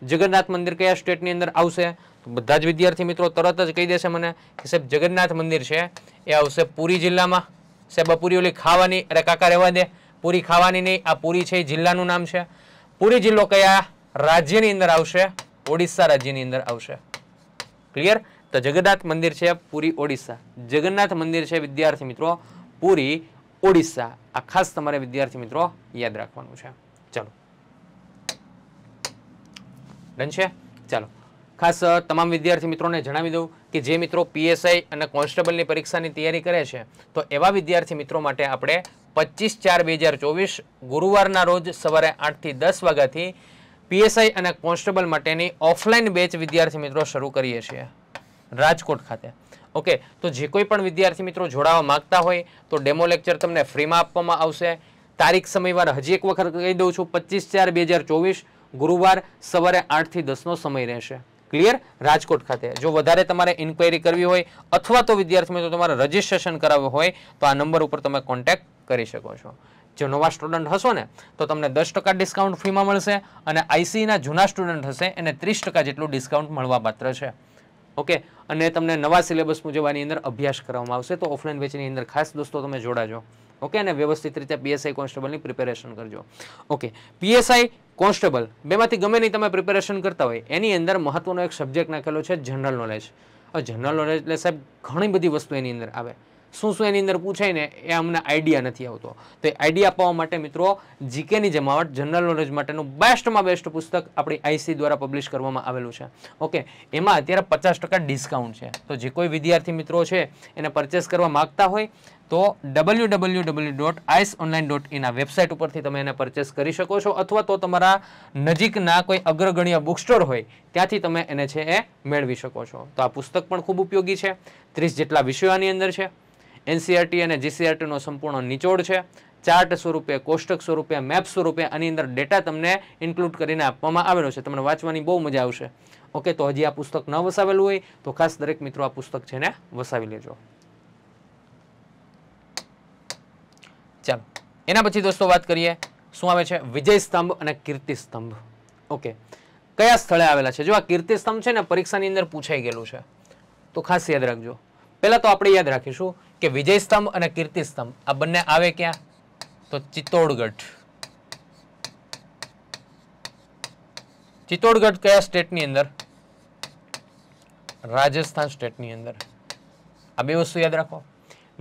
જગન્નાથ મંદિર કયા સ્ટેટની અંદર આવશે બધા જ વિદ્યાર્થી મિત્રો તરત જ કહી દેશે મને કે સાહેબ જગન્નાથ મંદિર છે એ આવશે પૂરી જિલ્લામાં સાહેબ પૂરી ઓલી ખાવાની અરે કાકા રહેવા દે પૂરી ખાવાની નહીં આ પૂરી છે જિલ્લાનું નામ છે પૂરી જિલ્લો કયા રાજ્યની અંદર આવશે ઓડિશા રાજ્યની અંદર આવશે ક્લિયર તો જગન્નાથ મંદિર છે પૂરી ઓડિશા જગન્નાથ મંદિર છે વિદ્યાર્થી મિત્રો પૂરી ઓડિશા આ ખાસ તમારે વિદ્યાર્થી મિત્રો યાદ રાખવાનું છે ચલો ડન છે ચાલો ખાસ તમામ વિદ્યાર્થી મિત્રોને જણાવી દઉં કે જે મિત્રો પીએસઆઈ અને કોન્સ્ટેબલની પરીક્ષાની તૈયારી કરે છે તો એવા વિદ્યાર્થી મિત્રો માટે આપણે પચીસ ચાર બે હજાર ચોવીસ ગુરુવારના રોજ સવારે આઠથી દસ વાગ્યાથી પીએસઆઈ અને કોન્સ્ટેબલ માટેની ઓફલાઈન બેચ વિદ્યાર્થી મિત્રો શરૂ કરીએ છીએ રાજકોટ ખાતે ઓકે તો જે કોઈ પણ વિદ્યાર્થી મિત્રો જોડાવા માગતા હોય તો ડેમો લેક્ચર તમને ફ્રીમાં આપવામાં આવશે તારીખ સમયવાર હજી એક વખત કહી દઉં છું પચીસ ચાર બે ગુરુવાર સવારે આઠથી દસનો સમય રહેશે ક્લિયર રાજકોટ ખાતે જો વધારે તમારે ઇન્ક્વાયરી કરવી હોય અથવા તો વિદ્યાર્થી મિત્રો તમારે રજીસ્ટ્રેશન કરાવવું હોય તો આ નંબર ઉપર તમે કોન્ટેક્ટ કરી શકો છો જો નવા સ્ટુડન્ટ હશો ને તો તમને દસ ટકા ડિસ્કાઉન્ટ ફીમાં મળશે અને આઈસીના જૂના સ્ટુડન્ટ હશે એને ત્રીસ ટકા જેટલું ડિસ્કાઉન્ટ મળવા પાત્ર છે ઓકે અને તમને નવા સિલેબસ મુજબ આની અંદર અભ્યાસ કરવામાં આવશે તો ઓફલાઈન વેચની અંદર ખાસ દોસ્તો તમે જોડાજો ઓકે અને વ્યવસ્થિત રીતે પીએસઆઈ કોન્સ્ટેબલની પ્રિપેરેશન કરજો ઓકે પીએસઆઈ કોન્સ્ટેબલ બેમાંથી ગમે નહીં તમે પ્રિપેરેશન કરતા હોય એની અંદર મહત્ત્વનો એક સબ્જેક્ટ નાખેલો છે જનરલ નોલેજ જનરલ નોલેજ એટલે સાહેબ ઘણી બધી વસ્તુ એની અંદર આવે શું શું એની અંદર પૂછાય ને એ અમને આઈડિયા નથી આવતો તો એ આઈડિયા અપાવવા માટે મિત્રો જીકેની જમાવટ જનરલ નોલેજ માટેનું બેસ્ટમાં બેસ્ટ પુસ્તક આપણી આઈસી દ્વારા પબ્લિશ કરવામાં આવેલું છે ઓકે એમાં અત્યારે પચાસ ટકા ડિસ્કાઉન્ટ છે તો જે કોઈ વિદ્યાર્થી મિત્રો છે એને પરચેસ કરવા માગતા હોય તો W W W dot ICE online dot in website ઉપરથી તમે એને પરચેસ કરી શકો છો અથવા તો તમારા નજીકના કોઈ અગ્રગણ્ય બુક સ્ટોર હોય ત્યાંથી તમે એને છે એ મેળવી શકો છો તો આ પુસ્તક પણ ખૂબ ઉપયોગી છે ત્રીસ જેટલા વિષયો આની અંદર છે એનસીઆરટી અને જીસીઆરટીનો સંપૂર્ણ નિચોડ છે ચાર્ટ સ્વરૂપે કોષ્ટક સ્વરૂપે મેપ સ્વરૂપે આની અંદર ડેટા તમને ઇન્ક્લુડ કરીને આપવામાં આવેલો છે તમને વાંચવાની બહુ મજા આવશે ઓકે તો હજી આ પુસ્તક ન વસાવેલું હોય તો ખાસ દરેક મિત્રો આ પુસ્તક છે ને વસાવી લેજો ચાલો એના પછી દોસ્તો વાત કરીએ શું આવે છે વિજય સ્તંભ અને કીર્તિ સ્તંભ ઓકે કયા સ્થળે આવેલા છે જો આ કીર્તિ સ્તંભ છે ને પરીક્ષાની અંદર પૂછાઈ ગયેલું છે તો ખાસ યાદ રાખજો પહેલાં તો આપણે યાદ રાખીશું કે વિજયસ્તંભ અને કીર્તિસ્તંભ આ બંને આવે ક્યાં તો ચિતોડગઢ ચિતોડગઢ કયા સ્ટેટ ની અંદર રાજસ્થાન સ્ટેટ ની અંદર આ બે વસ્તુ યાદ રાખો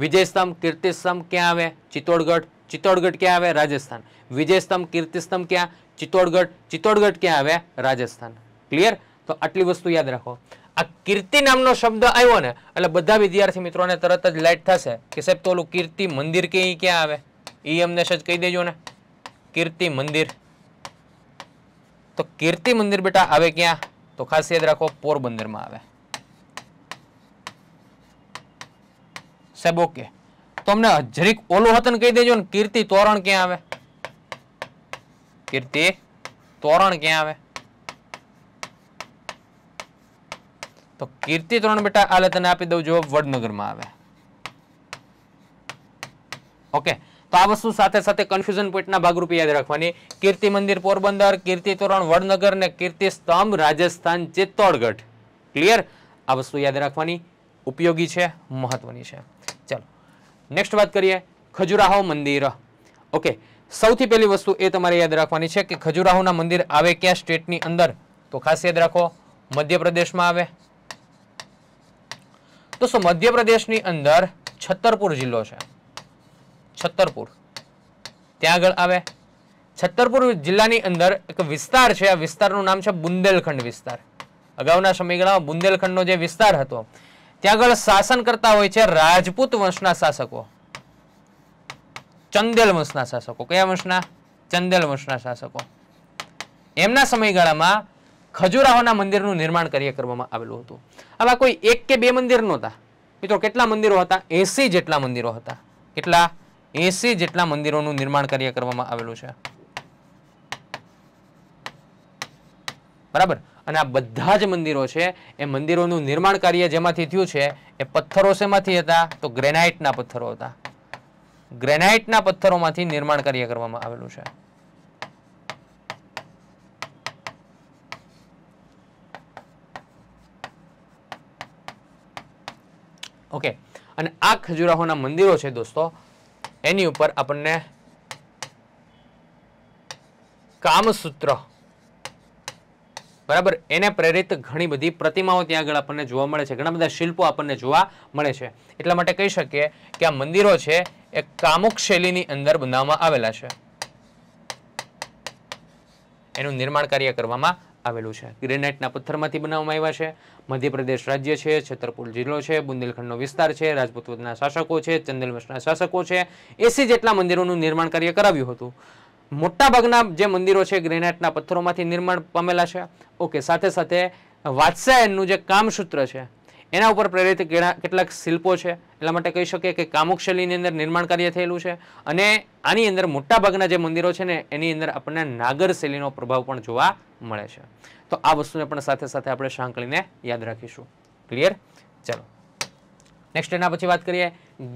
વિજયસ્તંભ કીર્તિસ્તંભ ક્યાં આવે ચિતોડગઢ ચિતોડગઢ ક્યાં આવે રાજસ્થાન વિજયસ્તંભ કીર્તિસ્તંભ ક્યાં ચિતોડગઢ ચિતોડગઢ ક્યાં આવે રાજસ્થાન ક્લિયર તો આટલી વસ્તુ યાદ રાખો આ કીર્તિ નામનો શબ્દ આવ્યો ને એટલે બધા વિદ્યાર્થી મિત્રોને તરત જ લાઈટ થશે કે સાહેબ તો ઓલું કીર્તિ મંદિર કે ક્યાં આવે એ અમને સજ કહી દેજો ને કીર્તિ મંદિર તો કીર્તિ મંદિર બેટા આવે ક્યાં તો ખાસ યાદ રાખો પોરબંદરમાં આવે સાહેબ ઓકે તો અમને જરીક ઓલું હતું કહી દેજો ને કીર્તિ તોરણ ક્યાં આવે કીર્તિ તોરણ ક્યાં આવે તો કીર્તિ ત્રણ બેટા આલે તને આપી દઉં જવાબ વડનગરમાં આવે ઓકે તો આ વસ્તુ સાથે સાથે કન્ફ્યુઝન પોઈન્ટના ભાગરૂપે યાદ રાખવાની કીર્તિ મંદિર પોરબંદર કીર્તિ તોરણ વડનગર ને કીર્તિ સ્તંભ રાજસ્થાન ચિત્તોડગઢ ક્લિયર આ વસ્તુ યાદ રાખવાની ઉપયોગી છે મહત્વની છે ચાલો નેક્સ્ટ વાત કરીએ ખજુરાહો મંદિર ઓકે સૌથી પહેલી વસ્તુ એ તમારે યાદ રાખવાની છે કે ખજુરાહોના મંદિર આવે ક્યાં સ્ટેટની અંદર તો ખાસ યાદ રાખો મધ્યપ્રદેશમાં આવે દોસ્તો મધ્યપ્રદેશની અંદર છત્તરપુર જિલ્લો છે છત્તરપુર ત્યાં આગળ આવે છત્તરપુર જિલ્લાની અંદર એક વિસ્તાર છે આ વિસ્તારનું નામ છે બુંદેલખંડ વિસ્તાર અગાઉના સમયગાળામાં બુંદેલખંડનો જે વિસ્તાર હતો ત્યાં આગળ શાસન કરતા હોય છે રાજપૂત વંશના શાસકો ચંદેલ વંશના શાસકો કયા વંશના ચંદેલ વંશના શાસકો એમના સમયગાળામાં ખજુરાહોના મંદિરનું નિર્માણ કાર્ય કરવામાં આવેલું હતું આવા કોઈ એક કે બે મંદિર નહોતા મિત્રો કેટલા મંદિરો હતા એસી જેટલા મંદિરો હતા કેટલા એસી જેટલા મંદિરોનું નિર્માણ કાર્ય કરવામાં આવેલું છે બરાબર અને આ બધા જ મંદિરો છે એ મંદિરોનું નિર્માણ કાર્ય જેમાંથી થયું છે એ પથ્થરો શેમાંથી હતા તો ગ્રેનાઇટના પથ્થરો હતા ગ્રેનાઇટના પથ્થરોમાંથી નિર્માણ કાર્ય કરવામાં આવેલું છે ઓકે અને આ ખજુરાહોના મંદિરો છે દોસ્તો એની ઉપર આપણને કામસૂત્ર બરાબર એને પ્રેરિત ઘણી બધી પ્રતિમાઓ ત્યાં આગળ આપણને જોવા મળે છે ઘણા બધા શિલ્પો આપણને જોવા મળે છે એટલા માટે કહી શકીએ કે આ મંદિરો છે એ કામુક શૈલીની અંદર બનાવવામાં આવેલા છે એનું નિર્માણ કાર્ય કરવામાં આવેલું છે ગ્રેનાઇટના પથ્થરમાંથી બનાવવામાં આવ્યા છે મધ્યપ્રદેશ રાજ્ય છે છતરપુર જિલ્લો છે બુંદેલખંડનો વિસ્તાર છે રાજપૂતના શાસકો છે ચંદલવંશના શાસકો છે એસી જેટલા મંદિરોનું નિર્માણ કાર્ય કરાવ્યું હતું મોટાભાગના જે મંદિરો છે ગ્રેનાઇટના પથ્થરોમાંથી નિર્માણ પામેલા છે ઓકે સાથે સાથે વાત્સાયનનું જે કામસૂત્ર છે એના ઉપર પ્રેરિત કેટલાક શિલ્પો છે એટલા માટે કહી શકીએ કે કામુક શૈલીની અંદર નિર્માણ કાર્ય થયેલું છે અને આની અંદર મોટાભાગના જે મંદિરો છે ને એની અંદર આપણને નાગર શૈલીનો પ્રભાવ પણ જોવા મળે છે તો આ વસ્તુને પણ સાથે સાથે આપણે સાંકળીને યાદ રાખીશું ક્લિયર ચલો નેક્સ્ટ એના પછી વાત કરીએ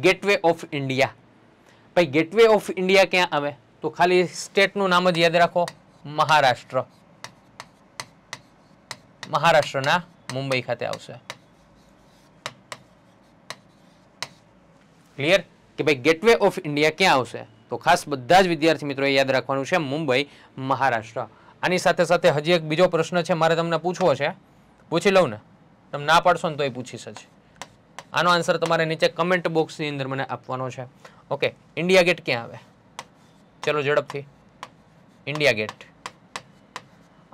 ગેટવે ઓફ ઇન્ડિયા ભાઈ ગેટવે ઓફ ઇન્ડિયા ક્યાં આવે તો ખાલી સ્ટેટનું નામ જ યાદ રાખો મહારાષ્ટ્ર મહારાષ્ટ્રના મુંબઈ ખાતે આવશે ક્લિયર કે ભાઈ ગેટવે ઓફ ઇન્ડિયા ક્યાં આવશે તો ખાસ બધા જ વિદ્યાર્થી મિત્રોએ યાદ રાખવાનું છે મુંબઈ મહારાષ્ટ્ર આની સાથે સાથે હજી એક બીજો પ્રશ્ન છે મારે તમને પૂછવો છે પૂછી લઉં ને તમે ના પાડશો ને તો એ પૂછી જ આનો આન્સર તમારે નીચે કમેન્ટ બોક્સની અંદર મને આપવાનો છે ઓકે ઇન્ડિયા ગેટ ક્યાં આવે ચલો ઝડપથી ઇન્ડિયા ગેટ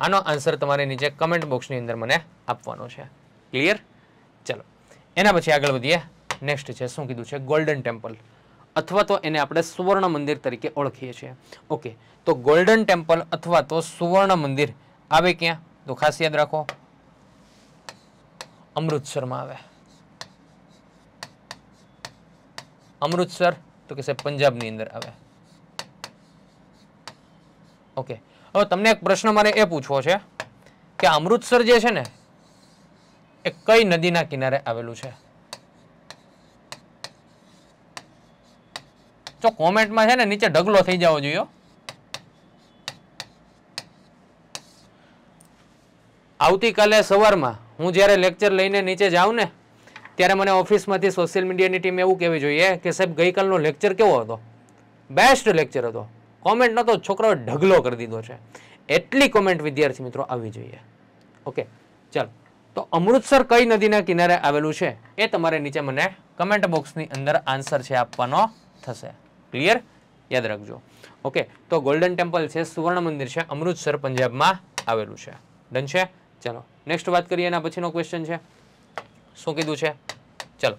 આનો આન્સર તમારે નીચે કમેન્ટ બોક્સની અંદર મને આપવાનો છે ક્લિયર ચલો એના પછી આગળ વધીએ નેક્સ્ટ છે શું કીધું છે ગોલ્ડન ટેમ્પલ અથવા તો એને આપણે સુવર્ણ મંદિર તરીકે ઓળખીએ છીએ ઓકે તો ગોલ્ડન ટેમ્પલ અથવા તો સુવર્ણ મંદિર આવે ક્યાં તો ખાસ યાદ રાખો અમૃતસરમાં આવે અમૃતસર તો કે સાહેબ પંજાબની અંદર આવે ઓકે હવે તમને એક પ્રશ્ન મારે એ પૂછવો છે કે અમૃતસર જે છે ને એ કઈ નદીના કિનારે આવેલું છે જો કોમેન્ટમાં છે ને નીચે ઢગલો થઈ જવો જોઈએ આવતીકાલે સવારમાં હું જ્યારે લેક્ચર લઈને નીચે જાઉં ને ત્યારે મને ઓફિસમાંથી સોશિયલ મીડિયાની ટીમ એવું કહેવી જોઈએ કે સાહેબ ગઈકાલનો લેક્ચર કેવો હતો બેસ્ટ લેક્ચર હતો કોમેન્ટ નહોતો છોકરાઓ ઢગલો કરી દીધો છે એટલી કોમેન્ટ વિદ્યાર્થી મિત્રો આવવી જોઈએ ઓકે ચાલો તો અમૃતસર કઈ નદીના કિનારે આવેલું છે એ તમારે નીચે મને કમેન્ટ બોક્સની અંદર આન્સર છે આપવાનો થશે ક્લિયર યાદ રાખજો ઓકે તો ગોલ્ડન ટેમ્પલ છે સુવર્ણ મંદિર છે અમૃતસર પંજાબમાં આવેલું છે ડન છે ચલો નેક્સ્ટ વાત કરીએ એના પછીનો ક્વેશ્ચન છે શું કીધું છે ચલો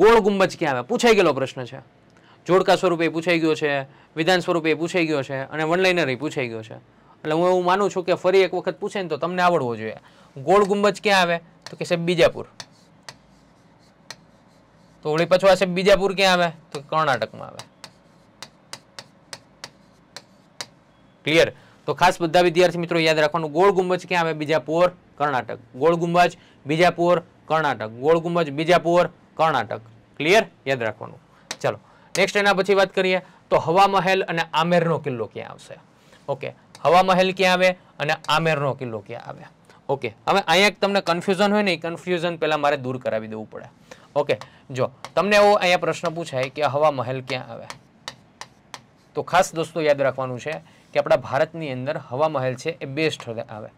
ગોળ ગુંબજ ક્યાં આવે પૂછાઈ ગયેલો પ્રશ્ન છે જોડકા સ્વરૂપે પૂછાઈ ગયો છે વિધાન સ્વરૂપે પૂછાઈ ગયો છે અને વનલાઇનર પૂછાઈ ગયો છે એટલે હું એવું માનું છું કે ફરી એક વખત પૂછે ને તો તમને આવડવો જોઈએ ગોળ ગુંબજ ક્યાં આવે તો કે સાહેબ બીજાપુર તો વળી પાછું આ સાહેબ બીજાપુર ક્યાં આવે તો કર્ણાટકમાં આવે ક્લિયર તો ખાસ બધા વિદ્યાર્થી મિત્રો યાદ રાખવાનું ગોળ ગુંબજ ક્યાં આવે બીજાપુર કર્ણાટક ગોળ ગુંબજ બીજાપુર કર્ણાટક ગોળ ગુંબજ બીજાપુર કર્ણાટક ક્લિયર યાદ રાખવાનું ચલો નેક્સ્ટ એના પછી વાત કરીએ તો હવા મહેલ અને આમેરનો કિલ્લો ક્યાં આવશે ઓકે હવા મહેલ ક્યાં આવે અને આમેરનો કિલ્લો ક્યાં આવે ઓકે હવે અહીંયા તમને કન્ફ્યુઝન હોય ને એ કન્ફ્યુઝન પહેલાં મારે દૂર કરાવી દેવું પડે ઓકે જો તમને એવો અહીંયા પ્રશ્ન પૂછાય કે હવા મહેલ ક્યાં આવે તો ખાસ દોસ્તો યાદ રાખવાનું છે કે આપણા ભારતની અંદર હવા મહેલ છે એ બે સ્થળે આવે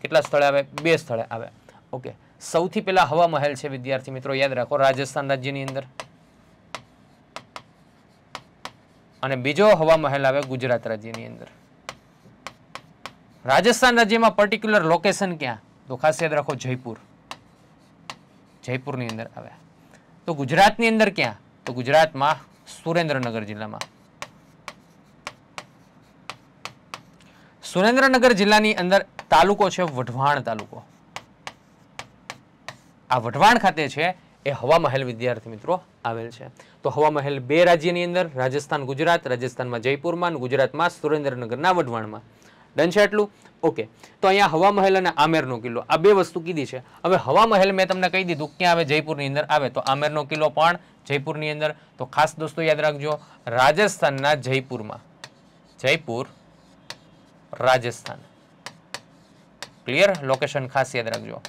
કેટલા સ્થળે આવે બે સ્થળે આવે ઓકે સૌથી પહેલાં હવા મહેલ છે વિદ્યાર્થી મિત્રો યાદ રાખો રાજસ્થાન રાજ્યની અંદર અને બીજો હવા મહેલ આવે ગુજરાત રાજ્યની અંદર રાજસ્થાન રાજ્યમાં પર્ટિક્યુલર લોકેશન ક્યાં તો ખાસ યાદ રાખો જયપુર જયપુરની અંદર આવે તો ગુજરાતની અંદર ક્યાં તો ગુજરાતમાં સુરેન્દ્રનગર જિલ્લામાં સુરેન્દ્રનગર જિલ્લાની અંદર તાલુકો છે વઢવાણ તાલુકો આ વઢવાણ ખાતે છે એ હવા મહેલ વિદ્યાર્થી મિત્રો આવેલ છે તો હવા મહેલ બે રાજ્યની અંદર રાજસ્થાન ગુજરાત રાજસ્થાનમાં જયપુરમાં અને ગુજરાતમાં સુરેન્દ્રનગરના વઢવાણમાં ડન છે એટલું ઓકે તો અહીંયા હવા મહેલ અને આમેરનો કિલ્લો આ બે વસ્તુ કીધી છે હવે હવા મહેલ મેં તમને કહી દીધું ક્યાં આવે જયપુરની અંદર આવે તો આમેરનો કિલ્લો પણ જયપુરની અંદર તો ખાસ દોસ્તો યાદ રાખજો રાજસ્થાનના જયપુરમાં જયપુર રાજસ્થાન ક્લિયર લોકેશન ખાસ યાદ રાખજો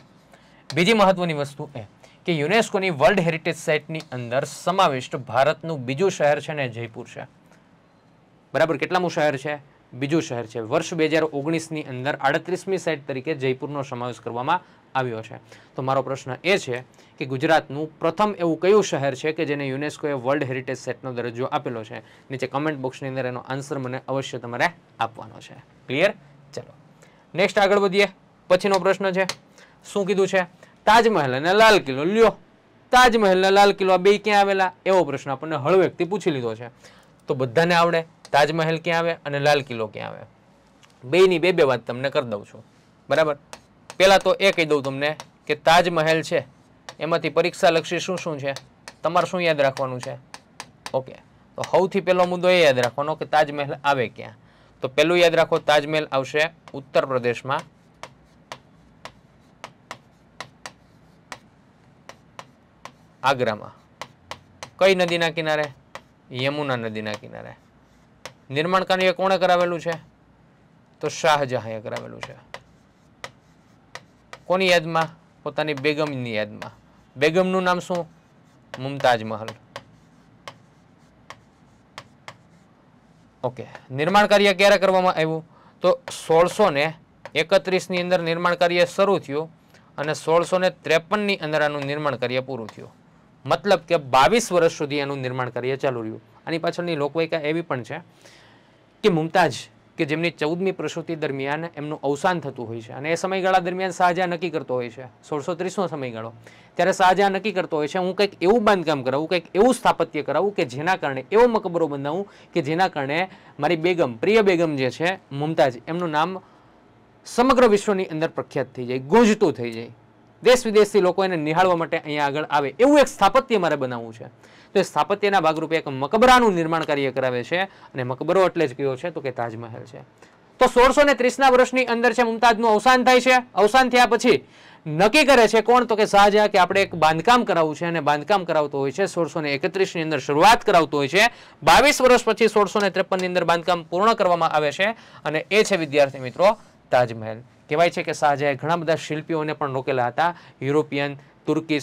બીજી મહત્વની વસ્તુ એ કે યુનેસ્કોની વર્લ્ડ હેરિટેજ સાઇટની અંદર સમાવિષ્ટ ભારતનું બીજું શહેર છે ને જયપુર છે બરાબર કેટલામું શહેર છે બીજું શહેર છે વર્ષ બે હજાર ઓગણીસની અંદર આડત્રીસમી સાઇટ તરીકે જયપુરનો સમાવેશ કરવામાં આવ્યો છે તો મારો પ્રશ્ન એ છે કે ગુજરાતનું પ્રથમ એવું કયું શહેર છે કે જેને યુનેસ્કોએ વર્લ્ડ હેરિટેજ સેટનો દરજ્જો આપેલો છે નીચે કમેન્ટ બોક્સની અંદર એનો આન્સર મને અવશ્ય તમારે આપવાનો છે ક્લિયર ચલો નેક્સ્ટ આગળ વધીએ પછીનો પ્રશ્ન છે શું કીધું છે તાજમહેલ અને લાલ કિલ્લો લ્યો તાજમહેલના લાલ કિલ્લો આ બે ક્યાં આવેલા એવો પ્રશ્ન આપણને હળવેકથી પૂછી લીધો છે તો બધાને આવડે તાજમહેલ ક્યાં આવે અને લાલ કિલ્લો ક્યાં આવે બેની બે બે વાત તમને કરી દઉં છું બરાબર પહેલાં તો એ કહી દઉં તમને કે તાજમહેલ છે એમાંથી પરીક્ષાલક્ષી શું શું છે તમારે શું યાદ રાખવાનું છે ઓકે તો સૌથી પહેલો મુદ્દો એ યાદ રાખવાનો કે તાજમહેલ આવે ક્યાં તો પહેલું યાદ રાખો તાજમહેલ આવશે ઉત્તર પ્રદેશમાં આગ્રામાં કઈ નદીના કિનારે યમુના નદીના કિનારે નિર્માણ કાર્ય કોણે કરાવેલું છે તો શાહજહાંએ કરાવેલું છે કોની યાદમાં પોતાની બેગમની યાદમાં બેગમનું નામ શું મુમતાજ મહલ ઓકે નિર્માણ કાર્ય ક્યારે કરવામાં આવ્યું તો સોળસો ને એકત્રીસની અંદર નિર્માણ કાર્ય શરૂ થયું અને સોળસો ને ત્રેપનની અંદર આનું નિર્માણ કાર્ય પૂરું થયું મતલબ કે બાવીસ વર્ષ સુધી એનું નિર્માણ કાર્ય ચાલુ રહ્યું આની પાછળની લોકવાયકા એવી પણ છે કે મુમતાજ કે જેમની ચૌદમી પ્રસૂતિ દરમિયાન એમનું અવસાન થતું હોય છે અને એ સમયગાળા દરમિયાન શાહજહાં નક્કી કરતો હોય છે સોળસો ત્રીસનો સમયગાળો ત્યારે શાહજહાં નક્કી કરતો હોય છે હું કંઈક એવું બાંધકામ કરાવું કંઈક એવું સ્થાપત્ય કરાવું કે જેના કારણે એવો મકબરો બનાવું કે જેના કારણે મારી બેગમ પ્રિય બેગમ જે છે મુમતાજ એમનું નામ સમગ્ર વિશ્વની અંદર પ્રખ્યાત થઈ જાય ગુંજતું થઈ જાય દેશ વિદેશથી લોકો એને નિહાળવા માટે અહીંયા આગળ આવે એવું એક સ્થાપત્ય મારે બનાવવું છે તો સ્થાપત્યના ભાગરૂપે એક મકબરાનું નિર્માણ કાર્ય કરાવે છે અને મકબરો એટલે જ કયો છે તો કે તાજમહેલ છે તો સોળસો ને ત્રીસના વર્ષની અંદર છે મુમતાજનું અવસાન થાય છે અવસાન થયા પછી નક્કી કરે છે કોણ તો કે શાહજહાં કે આપણે એક બાંધકામ કરાવવું છે અને બાંધકામ કરાવતો હોય છે સોળસો ને એકત્રીસની અંદર શરૂઆત કરાવતો હોય છે બાવીસ વર્ષ પછી સોળસો ને ત્રેપનની અંદર બાંધકામ પૂર્ણ કરવામાં આવે છે અને એ છે વિદ્યાર્થી મિત્રો તાજમહેલ કહેવાય છે કે શાહજહાએ ઘણા બધા શિલ્પીઓને પણ રોકેલા હતા યુરોપિયન તુર્કી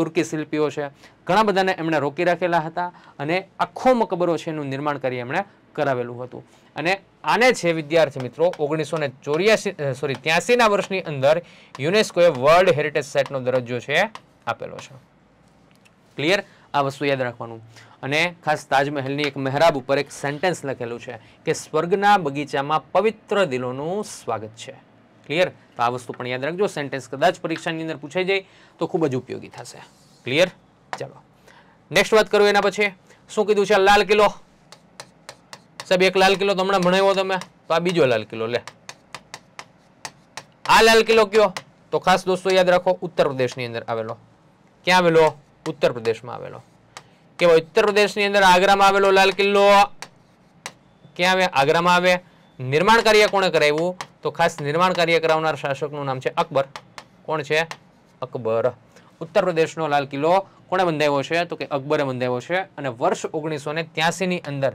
તુર્કી શિલ્પીઓ છે ઘણા બધાને એમણે રોકી રાખેલા હતા અને આખો મકબરો છે એનું નિર્માણ કરી એમણે કરાવેલું હતું અને આને છે વિદ્યાર્થી મિત્રો ઓગણીસો ને ચોર્યાસી સોરી ત્યાસીના વર્ષની અંદર યુનેસ્કોએ વર્લ્ડ હેરિટેજ સાઇટનો દરજ્જો છે આપેલો છે ક્લિયર આ વસ્તુ યાદ રાખવાનું અને ખાસ તાજમહેલની એક મહેરાબ ઉપર એક સેન્ટેન્સ લખેલું છે કે સ્વર્ગના બગીચામાં પવિત્ર દિલોનું સ્વાગત છે ક્લિયર તો આ વસ્તુ પણ યાદ રાખજો સેન્ટેન્સ કદાચ પરીક્ષાની અંદર પૂછાઈ જાય તો ખૂબ જ ઉપયોગી થશે ક્લિયર ચાલો નેક્સ્ટ વાત કરું એના પછી શું કીધું છે લાલ કિલ્લો સાહેબ એક લાલ કિલ્લો તો હમણાં ભણાવ્યો તમે તો આ બીજો લાલ કિલ્લો લે આ લાલ કિલ્લો કયો તો ખાસ દોસ્તો યાદ રાખો ઉત્તર પ્રદેશની અંદર આવેલો ક્યાં આવેલો ઉત્તર પ્રદેશમાં આવેલો કે ઉત્તર પ્રદેશની અંદર આગ્રામાં આવેલો લાલ કિલ્લો ક્યાં આવે આગ્રામાં આવે નિર્માણ કાર્ય કોણે કરાવ્યું તો ખાસ નિર્માણ કાર્ય કરાવનાર શાસકનું નામ છે અકબર કોણ છે અકબર ઉત્તર પ્રદેશનો લાલ કિલ્લો કોણે બંધાવ્યો છે તો કે અકબરે બંધાવ્યો છે અને વર્ષ ઓગણીસો ને ત્યાસીની અંદર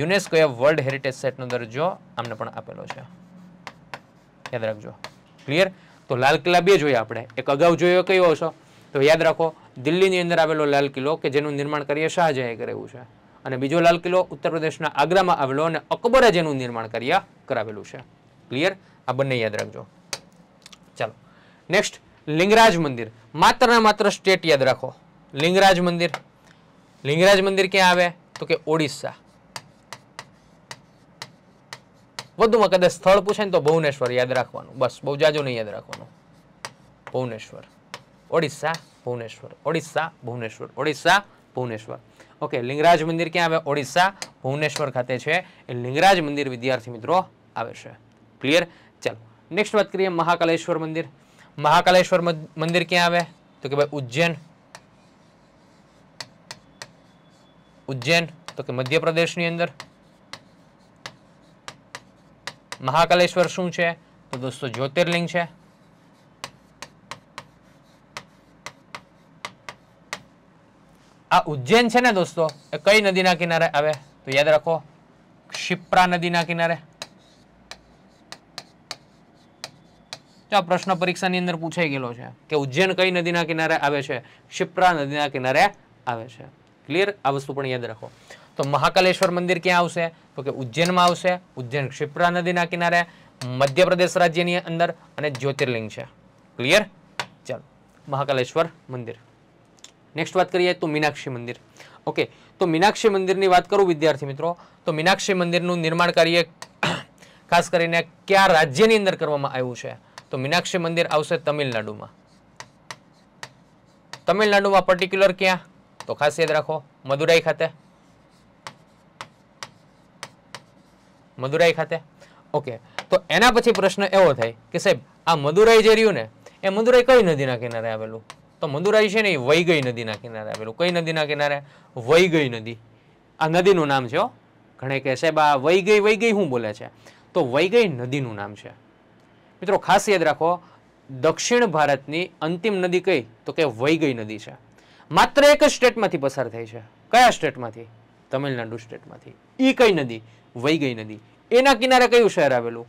યુનેસ્કોએ વર્લ્ડ હેરિટેજ સેટનો દરજ્જો આમને પણ આપેલો છે યાદ રાખજો ક્લિયર તો લાલ કિલ્લા બે જોઈએ આપણે એક અગાઉ જોયો કયો છો તો યાદ રાખો દિલ્હીની અંદર આવેલો લાલ કિલ્લો કે જેનું નિર્માણ કાર્ય શાહજહાએ કરાવ્યું છે અને બીજો લાલ કિલ્લો ઉત્તર પ્રદેશના આગ્રામાં આવેલો અને અકબરે જેનું નિર્માણ કાર્ય કરાવેલું છે ક્લિયર આ બંને યાદ રાખજો ચાલો નેક્સ્ટ લિંગરાજ મંદિર માત્ર ને માત્ર સ્ટેટ યાદ રાખો લિંગરાજ મંદિર લિંગરાજ મંદિર ક્યાં આવે તો કે ઓડિશા વધુમાં કદાચ સ્થળ પૂછે ને તો ભુવનેશ્વર યાદ રાખવાનું બસ બહુ જાજો નહીં યાદ રાખવાનું ભુવનેશ્વર ઓડિશા ભુવનેશ્વર ઓડિશા ભુવનેશ્વર ઓડિશા ભુવનેશ્વર ઓકે લિંગરાજ મંદિર ક્યાં આવે ઓડિશા ભુવનેશ્વર ખાતે છે એ લિંગરાજ મંદિર વિદ્યાર્થી મિત્રો આવે છે ક્લિયર ચાલો નેક્સ્ટ વાત કરીએ મહાકાલેશ્વર મંદિર મહાકાલેશ્વર મંદિર ક્યાં આવે તો કે ભાઈ ઉજ્જૈન ઉજ્જૈન તો કે મધ્યપ્રદેશની અંદર મહાકાલેશ્વર શું છે તો દોસ્તો જ્યોતિર્લિંગ છે આ ઉજ્જૈન છે ને દોસ્તો એ કઈ નદીના કિનારે આવે તો યાદ રાખો ક્ષિપ્રા નદીના કિનારે તો આ પ્રશ્ન પરીક્ષાની અંદર પૂછાઈ ગયેલો છે કે ઉજ્જૈન કઈ નદીના કિનારે આવે છે ક્ષિપ્રા નદીના કિનારે આવે છે ક્લિયર આ વસ્તુ પણ યાદ રાખો તો મહાકાલેશ્વર મંદિર ક્યાં આવશે તો કે ઉજ્જૈનમાં આવશે ઉજ્જૈન ક્ષિપ્રા નદીના કિનારે મધ્યપ્રદેશ રાજ્યની અંદર અને જ્યોતિર્લિંગ છે ક્લિયર ચાલો મહાકાલેશ્વર મંદિર નેક્સ્ટ વાત કરીએ તો મીનાક્ષી મંદિર ઓકે તો મીનાક્ષી મંદિરની વાત કરું વિદ્યાર્થી મિત્રો તો મીનાક્ષી મંદિરનું નિર્માણ કાર્ય ખાસ કરીને કયા રાજ્યની અંદર કરવામાં આવ્યું છે તો મીનાક્ષી મંદિર આવશે તમિલનાડુમાં તમિલનાડુમાં પર્ટિક્યુલર ક્યાં તો ખાસ યાદ રાખો મદુરાઈ ખાતે મદુરાઈ ખાતે ઓકે તો એના પછી પ્રશ્ન એવો થાય કે સાહેબ આ મદુરાઈ જે રહ્યું ને એ મદુરાઈ કઈ નદીના કિનારે આવેલું તો મદુરાઈ છે ને એ વૈગઈ નદીના કિનારે આવેલું કઈ નદીના કિનારે વૈગઈ નદી આ નદીનું નામ છે ઘણે કહે સાહેબ આ વૈગઈ વૈગઈ શું બોલે છે તો વૈગઈ નદીનું નામ છે મિત્રો ખાસ યાદ રાખો દક્ષિણ ભારતની અંતિમ નદી કઈ તો કે વૈગઈ નદી છે માત્ર એક જ સ્ટેટમાંથી પસાર થઈ છે કયા સ્ટેટમાંથી તમિલનાડુ સ્ટેટમાંથી ઈ કઈ નદી વૈગઈ નદી એના કિનારે કયું શહેર આવેલું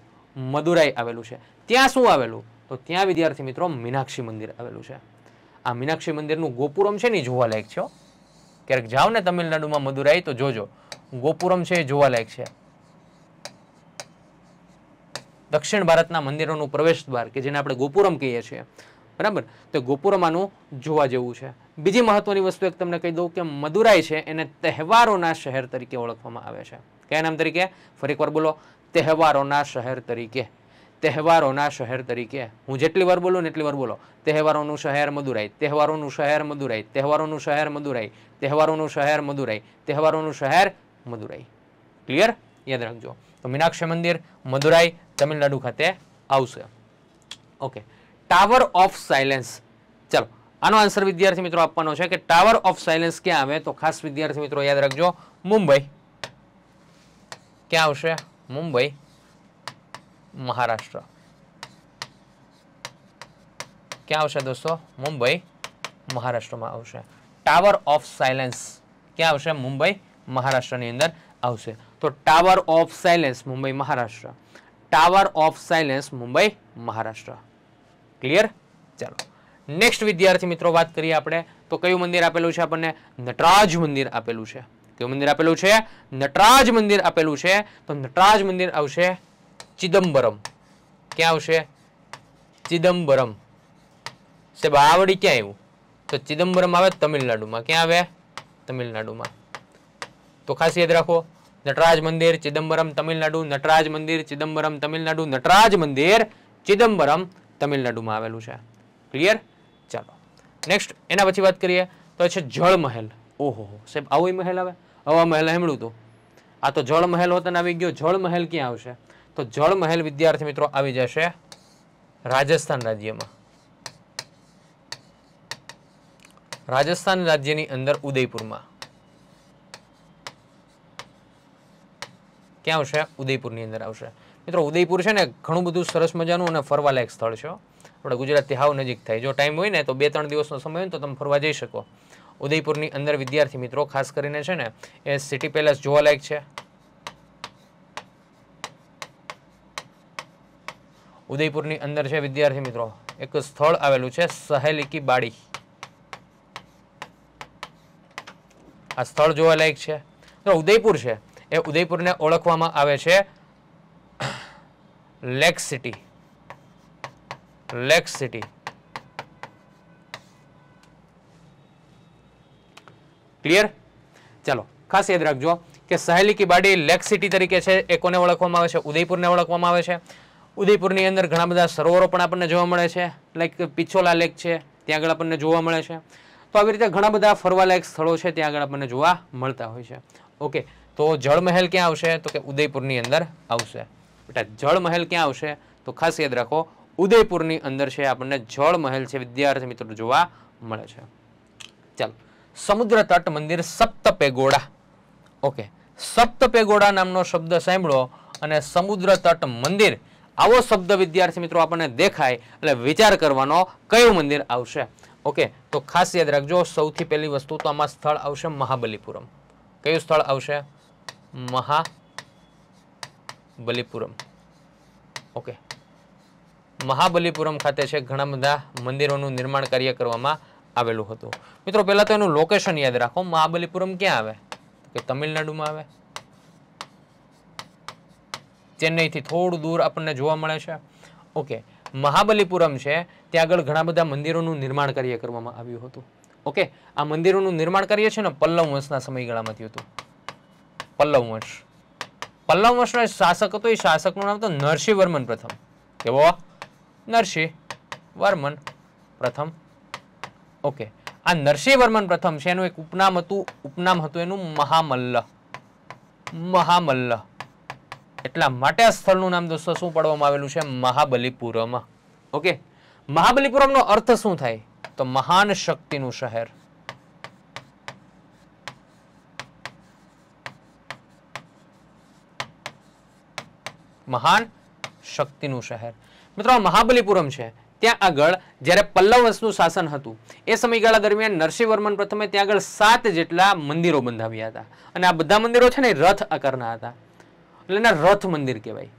મદુરાઈ આવેલું છે ત્યાં શું આવેલું તો ત્યાં વિદ્યાર્થી મિત્રો મીનાક્ષી મંદિર આવેલું છે આ મીનાક્ષી મંદિરનું ગોપુરમ છે ને જોવાલાયક છે ક્યારેક જાઓ ને તમિલનાડુમાં મદુરાઈ તો જોજો ગોપુરમ છે એ જોવાલાયક છે દક્ષિણ ભારતના મંદિરોનું પ્રવેશ દ્વાર કે જેને આપણે ગોપુરમ કહીએ છીએ બરાબર તો ગોપુરમાનું જોવા જેવું છે બીજી મહત્વની વસ્તુ એક તમને કહી દઉં કે મદુરાઈ છે એને તહેવારોના શહેર તરીકે ઓળખવામાં આવે છે કયા નામ તરીકે ફરી એકવાર બોલો તહેવારોના શહેર તરીકે તહેવારોના શહેર તરીકે હું જેટલી વાર બોલું ને એટલી વાર બોલો તહેવારોનું શહેર મદુરાઈ તહેવારોનું શહેર મદુરાઈ તહેવારોનું શહેર મદુરાઈ તહેવારોનું શહેર મદુરાઈ તહેવારોનું શહેર મદુરાઈ ક્લિયર યાદ રાખજો તો મીનાક્ષી મંદિર મદુરાઈ तमिलनाडु खाते આવશે ओके टावर ऑफ साइलेंस चलो આનો આન્સર વિદ્યાર્થી મિત્રો આપવાનો છે કે ટાવર ઓફ સાયલન્સ ક્યાં આવે તો ખાસ વિદ્યાર્થી મિત્રો યાદ રાખજો મુંબઈ ક્યાં આવશે મુંબઈ મહારાષ્ટ્ર ક્યાં આવશે દોસ્તો મુંબઈ મહારાષ્ટ્રમાં આવશે ટાવર ઓફ સાયલન્સ ક્યાં આવશે મુંબઈ મહારાષ્ટ્ર ની અંદર આવશે તો Tower of Silence Mumbai Maharashtra Tower of Silence Mumbai Maharashtra clear ચાલો નેક્સ્ટ વિદ્યાર્થી મિત્રો વાત કરીએ આપણે તો કયું મંદિર આપેલું છે આપણને નટરાજ મંદિર આપેલું છે કયું મંદિર આપેલું છે નટરાજ મંદિર આપેલું છે તો નટરાજ મંદિર આવશે ચિદમ્બરમ ક્યાં આવશે ચિદમ્બરમ સાહેબ બાવડી ક્યાં આવ્યું તો ચિદમ્બરમ આવે તમિલનાડુમાં ક્યાં આવે તમિલનાડુમાં તો ખાસ યાદ રાખો નટરાજ મંદિર ચિદમ્બરમ તમિલનાડુ નટરાજ મંદિર ચિદમ્બરમ તમિલનાડુ નટરાજ મંદિર ચિદમ્બરમ તમિલનાડુમાં આવેલું છે ક્લિયર ચાલો નેક્સ્ટ એના પછી વાત કરીએ તો છે જળ મહેલ ઓહો સાહેબ આવો મહેલ આવે હવા મહેલ હેમળું તો આ તો જળ મહેલ હોતન આવી ગયો જળ મહેલ ક્યાં આવશે તો જળ મહેલ વિદ્યાર્થી મિત્રો આવી જશે રાજસ્થાન રાજ્યમાં રાજસ્થાન રાજ્યની અંદર ઉદયપુરમાં ક્યાં આવશે ઉદયપુરની અંદર આવશે મિત્રો ઉદયપુર છે ને ઘણું બધું સરસ મજાનું અને ફરવાલાયક સ્થળ છે આપણે ગુજરાતથી હાવ નજીક થાય જો ટાઈમ હોય ને તો બે ત્રણ દિવસનો સમય હોય તો તમે ફરવા જઈ શકો ઉદયપુરની અંદર વિદ્યાર્થી મિત્રો ખાસ કરીને છે ને એ સિટી પેલેસ જોવાલાયક છે ઉદયપુરની અંદર છે વિદ્યાર્થી મિત્રો એક સ્થળ આવેલું છે સહેલીકી બાડી આ સ્થળ જોવાલાયક છે ઉદયપુર છે એ ઉદયપુરને ઓળખવામાં આવે છે lake city lake city clear ચાલો ખાસ યાદ રાખજો કે સહેલી કિબાડી લેક સિટી તરીકે છે એ કોને ઓળખવામાં આવે છે ઉદયપુરને ઓળખવામાં આવે છે ઉદયપુરની અંદર ઘણા બધા સરોવરો પણ આપણને જોવા મળે છે લાઈક પિછોલા લેક છે ત્યાં આગળ આપણને જોવા મળે છે તો આવી રીતે ઘણા બધા ફરવાલાયક સ્થળો છે ત્યાં આગળ આપણને જોવા મળતા હોય છે ઓકે તો જળમહેલ ક્યાં આવશે તો કે ઉદયપુરની અંદર આવશે બેટા જળમહેલ ક્યાં આવશે તો ખાસ યાદ રાખો ઉદયપુરની અંદર છે આપણને જળમહેલ છે વિદ્યાર્થી મિત્રો જોવા મળે છે ચાલો સમુદ્ર તટ મંદિર સપ્ત પેગોડા ઓકે સપ્ત પેગોડા નામનો શબ્દ સાંભળો અને સમુદ્ર તટ મંદિર આવો શબ્દ વિદ્યાર્થી મિત્રો આપણને દેખાય એટલે વિચાર કરવાનો કયું મંદિર આવશે ઓકે તો ખાસ યાદ રાખજો સૌથી પહેલી વસ્તુ તો આમાં સ્થળ આવશે મહાબલીપુરમ કયું સ્થળ આવશે મહાબલીપુરમ ઓકે મહાબલીપુરમ ખાતે છે ઘણા બધા મંદિરોનું નિર્માણ કાર્ય કરવામાં આવેલું હતું મિત્રો પહેલાં તો એનું લોકેશન યાદ રાખો મહાબલીપુરમ ક્યાં આવે કે તમિલનાડુમાં આવે ચેન્નઈથી થોડું દૂર આપણને જોવા મળે છે ઓકે મહાબલીપુરમ છે ત્યાં આગળ ઘણા બધા મંદિરોનું નિર્માણ કાર્ય કરવામાં આવ્યું હતું ઓકે આ મંદિરોનું નિર્માણ કાર્ય છે ને પલ્લવ વંશના સમયગાળામાંથી હતું પલ્લવ વંશ પલ્લવ વંશનો શાસક હતો એ શાસકનું નામ તો નરસિંહ વર્મન પ્રથમ કેવો નરસિંહ વર્મન પ્રથમ ઓકે આ નરસિંહ વર્મન પ્રથમ છે એનું એક ઉપનામ હતું ઉપનામ હતું એનું મહામલ્લ મહામલ્લ એટલા માટે આ સ્થળનું નામ દોસ્તો શું પાડવામાં આવેલું છે મહાબલીપુરમ ઓકે મહાબલીપુરમનો અર્થ શું થાય તો મહાન શક્તિનું શહેર મહાન શક્તિનું શહેર મિત્રો મહાબલીપુરમ છે ત્યાં આગળ જ્યારે પલ્લવ પલ્લવંશનું શાસન હતું એ સમયગાળા દરમિયાન નરસિંહવર્મન પ્રથમે ત્યાં આગળ સાત જેટલા મંદિરો બંધાવ્યા હતા અને આ બધા મંદિરો છે ને રથ આકારના હતા એટલે એના રથ મંદિર કહેવાય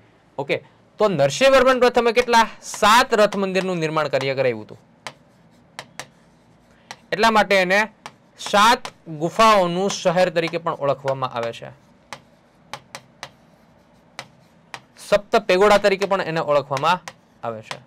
ઓકે તો નરસિંહવર્મન પ્રથમે કેટલા સાત રથ મંદિરનું નિર્માણ કાર્ય કરાયું હતું એટલા માટે એને સાત ગુફાઓનું શહેર તરીકે પણ ઓળખવામાં આવે છે સપ્ત પેગોડા તરીકે પણ એને ઓળખવામાં આવે છે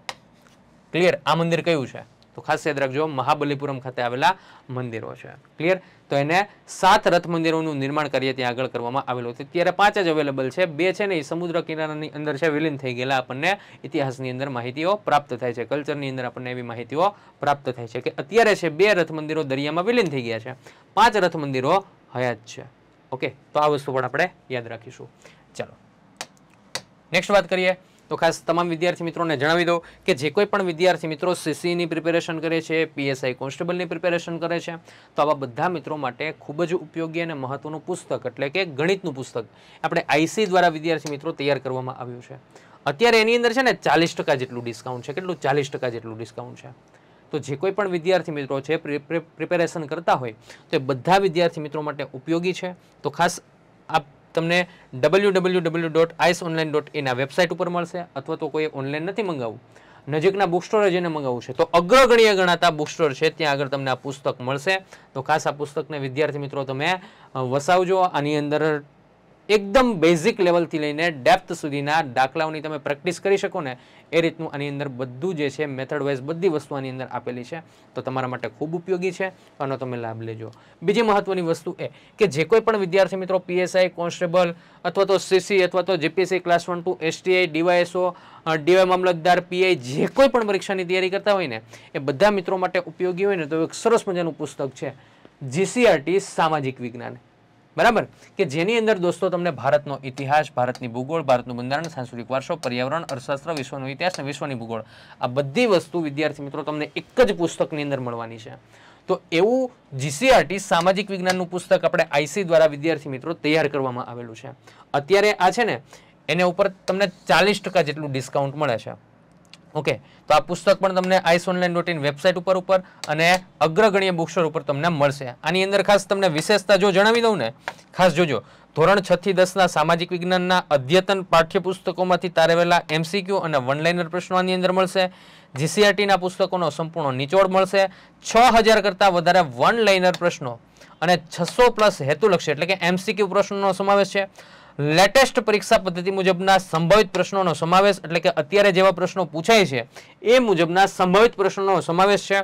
ક્લિયર આ મંદિર કયું છે તો ખાસ યાદ રાખજો મહાબલીપુરમ ખાતે આવેલા મંદિરો છે ક્લિયર તો એને સાત રથ મંદિરોનું નિર્માણ કરીએ ત્યાં આગળ કરવામાં આવેલું છે ત્યારે પાંચ જ અવેલેબલ છે બે છે ને એ સમુદ્ર કિનારાની અંદર છે વિલીન થઈ ગયેલા આપણને ઇતિહાસની અંદર માહિતીઓ પ્રાપ્ત થાય છે કલ્ચરની અંદર આપણને એવી માહિતીઓ પ્રાપ્ત થાય છે કે અત્યારે છે બે રથ મંદિરો દરિયામાં વિલીન થઈ ગયા છે પાંચ રથ મંદિરો હયાત છે ઓકે તો આ વસ્તુ પણ આપણે યાદ રાખીશું ચાલો નેક્સ્ટ વાત કરીએ તો ખાસ તમામ વિદ્યાર્થી મિત્રોને જણાવી દઉં કે જે કોઈ પણ વિદ્યાર્થી મિત્રો સીસીની e પ્રિપેરેશન કરે છે પીએસઆઈ કોન્સ્ટેબલની પ્રિપેરેશન કરે છે તો આવા બધા મિત્રો માટે ખૂબ જ ઉપયોગી અને મહત્ત્વનું પુસ્તક એટલે કે ગણિતનું પુસ્તક આપણે આઈસી દ્વારા વિદ્યાર્થી મિત્રો તૈયાર કરવામાં આવ્યું છે અત્યારે એની અંદર છે ને ચાલીસ ટકા જેટલું ડિસ્કાઉન્ટ છે કેટલું ચાલીસ ટકા જેટલું ડિસ્કાઉન્ટ છે તો જે કોઈ પણ વિદ્યાર્થી મિત્રો છે પ્રિપેરેશન કરતા હોય તો એ બધા વિદ્યાર્થી મિત્રો માટે ઉપયોગી છે તો ખાસ આપ તમને W W W dot ICE online dot in website ઉપર મળશે અથવા તો કોઈ ઓનલાઈન નથી મંગાવવું નજીકના બુક સ્ટોર સ્ટોરે જઈને મંગાવવું છે તો અગ્રગણ્ય ગણાતા બુક સ્ટોર છે ત્યાં આગળ તમને આ પુસ્તક મળશે તો ખાસ આ પુસ્તકને વિદ્યાર્થી મિત્રો તમે વસાવજો આની અંદર એકદમ બેઝિક લેવલથી લઈને ડેપ્થ સુધીના દાખલાઓની તમે પ્રેક્ટિસ કરી શકો ને એ રીતનું આની અંદર બધું જે છે મેથડ વાઇઝ બધી વસ્તુ આની અંદર આપેલી છે તો તમારા માટે ખૂબ ઉપયોગી છે આનો તમે લાભ લેજો બીજી મહત્વની વસ્તુ એ કે જે કોઈ પણ વિદ્યાર્થી મિત્રો પીએસઆઈ કોન્સ્ટેબલ અથવા તો સીસી અથવા તો GPSC class one two STI DYSO DY મામલતદાર પીઆઈ જે કોઈ પણ પરીક્ષાની તૈયારી કરતા હોય ને એ બધા મિત્રો માટે ઉપયોગી હોય ને તો એક સરસ મજાનું પુસ્તક છે જીસીઆરટી સામાજિક વિજ્ઞાન બરાબર કે જેની અંદર દોસ્તો તમને ભારતનો ઇતિહાસ ભારતની ભૂગોળ ભારતનું બંધારણ સાંસ્કૃતિક વારસો પર્યાવરણ અર્થશાસ્ત્ર વિશ્વનો ઇતિહાસ અને વિશ્વની ભૂગોળ આ બધી વસ્તુ વિદ્યાર્થી મિત્રો તમને એક જ પુસ્તકની અંદર મળવાની છે તો એવું જીસીઆરટી સામાજિક વિજ્ઞાનનું પુસ્તક આપણે આઈસી દ્વારા વિદ્યાર્થી મિત્રો તૈયાર કરવામાં આવેલું છે અત્યારે આ છે ને એને ઉપર તમને ચાલીસ જેટલું ડિસ્કાઉન્ટ મળે છે ઓકે તો આ પુસ્તક પણ તમને ICE online dot in website ઉપર ઉપર અને અગ્રગણ્ય બુકસ્ટોર ઉપર તમને મળશે આની અંદર ખાસ તમને વિશેષતા જો જણાવી દઉં ને ખાસ જોજો ધોરણ છ થી દસના સામાજિક વિજ્ઞાનના અદ્યતન પાઠ્યપુસ્તકોમાંથી તારવેલા એમસીક્યુ અને વનલાઇનર પ્રશ્નો આની અંદર મળશે જીસીઆરટીના પુસ્તકોનો સંપૂર્ણ નિચોડ મળશે છ હજાર કરતાં વધારે વનલાઇનર પ્રશ્નો અને છસો પ્લસ હેતુલક્ષી એટલે કે એમસીક્યુ પ્રશ્નોનો સમાવેશ છે લેટેસ્ટ પરીક્ષા પદ્ધતિ મુજબના સંભવિત પ્રશ્નોનો સમાવેશ એટલે કે અત્યારે જેવા પ્રશ્નો પૂછાય છે એ મુજબના સંભવિત પ્રશ્નોનો સમાવેશ છે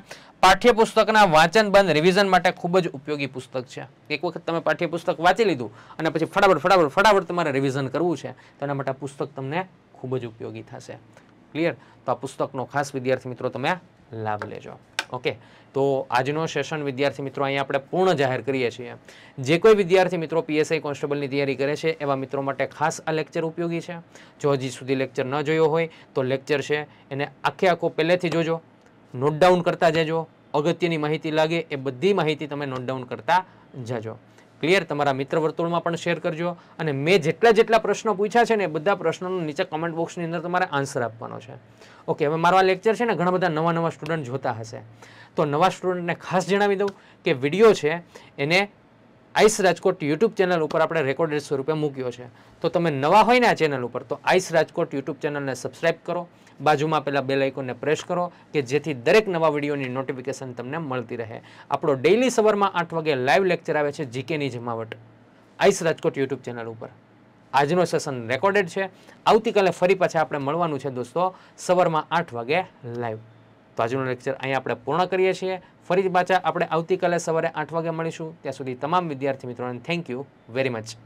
પાઠ્યપુસ્તકના વાંચન બંધ રિવિઝન માટે ખૂબ જ ઉપયોગી પુસ્તક છે એક વખત તમે પાઠ્યપુસ્તક વાંચી લીધું અને પછી ફટાફટ ફટાફટ ફટાફટ તમારે રિવિઝન કરવું છે તો એના માટે પુસ્તક તમને ખૂબ જ ઉપયોગી થશે ક્લિયર તો આ પુસ્તકનો ખાસ વિદ્યાર્થી મિત્રો તમે લાભ લેજો ઓકે તો આજનો સેશન વિદ્યાર્થી મિત્રો અહીંયા આપણે પૂર્ણ જાહેર કરીએ છીએ જે કોઈ વિદ્યાર્થી મિત્રો પીએસઆઈ કોન્સ્ટેબલની તૈયારી કરે છે એવા મિત્રો માટે ખાસ આ લેક્ચર ઉપયોગી છે જો હજી સુધી લેક્ચર ન જોયો હોય તો લેક્ચર છે એને આખે આખો પહેલેથી જોજો નોટ ડાઉન કરતા જજો અગત્યની માહિતી લાગે એ બધી માહિતી તમે નોટ ડાઉન કરતા જજો ક્લિયર તમારા મિત્ર વર્તુળમાં પણ શેર કરજો અને મેં જેટલા જેટલા પ્રશ્નો પૂછ્યા છે ને એ બધા પ્રશ્નોનો નીચે કમેન્ટ બોક્સની અંદર તમારે આન્સર આપવાનો છે ઓકે હવે મારો આ લેક્ચર છે ને ઘણા બધા નવા નવા સ્ટુડન્ટ જોતા હશે તો નવા સ્ટુડન્ટને ખાસ જણાવી દઉં કે વિડીયો છે એને આઈસ રાજકોટ યુટ્યુબ ચેનલ ઉપર આપણે રેકોર્ડેડ સ્વરૂપે મૂક્યો છે તો તમે નવા હોય ને આ ચેનલ ઉપર તો આઈસ રાજકોટ યુટ્યુબ ચેનલને સબસ્ક્રાઈબ કરો બાજુમાં પેલા બે આઇકોનને પ્રેસ કરો કે જેથી દરેક નવા વિડીયોની નોટિફિકેશન તમને મળતી રહે આપણો ડેઇલી સવારમાં આઠ વાગે લાઈવ લેક્ચર આવે છે જીકેની જમાવટ આઈસ રાજકોટ યુટ્યુબ ચેનલ ઉપર આજનો સેશન રેકોર્ડેડ છે આવતીકાલે ફરી પાછા આપણે મળવાનું છે દોસ્તો સવારમાં આઠ વાગે લાઈવ તો આજનું લેક્ચર અહીંયા આપણે પૂર્ણ કરીએ છીએ ફરી પાછા આપણે આવતીકાલે સવારે આઠ વાગે મળીશું ત્યાં સુધી તમામ વિદ્યાર્થી મિત્રોને થેન્ક યુ વેરી મચ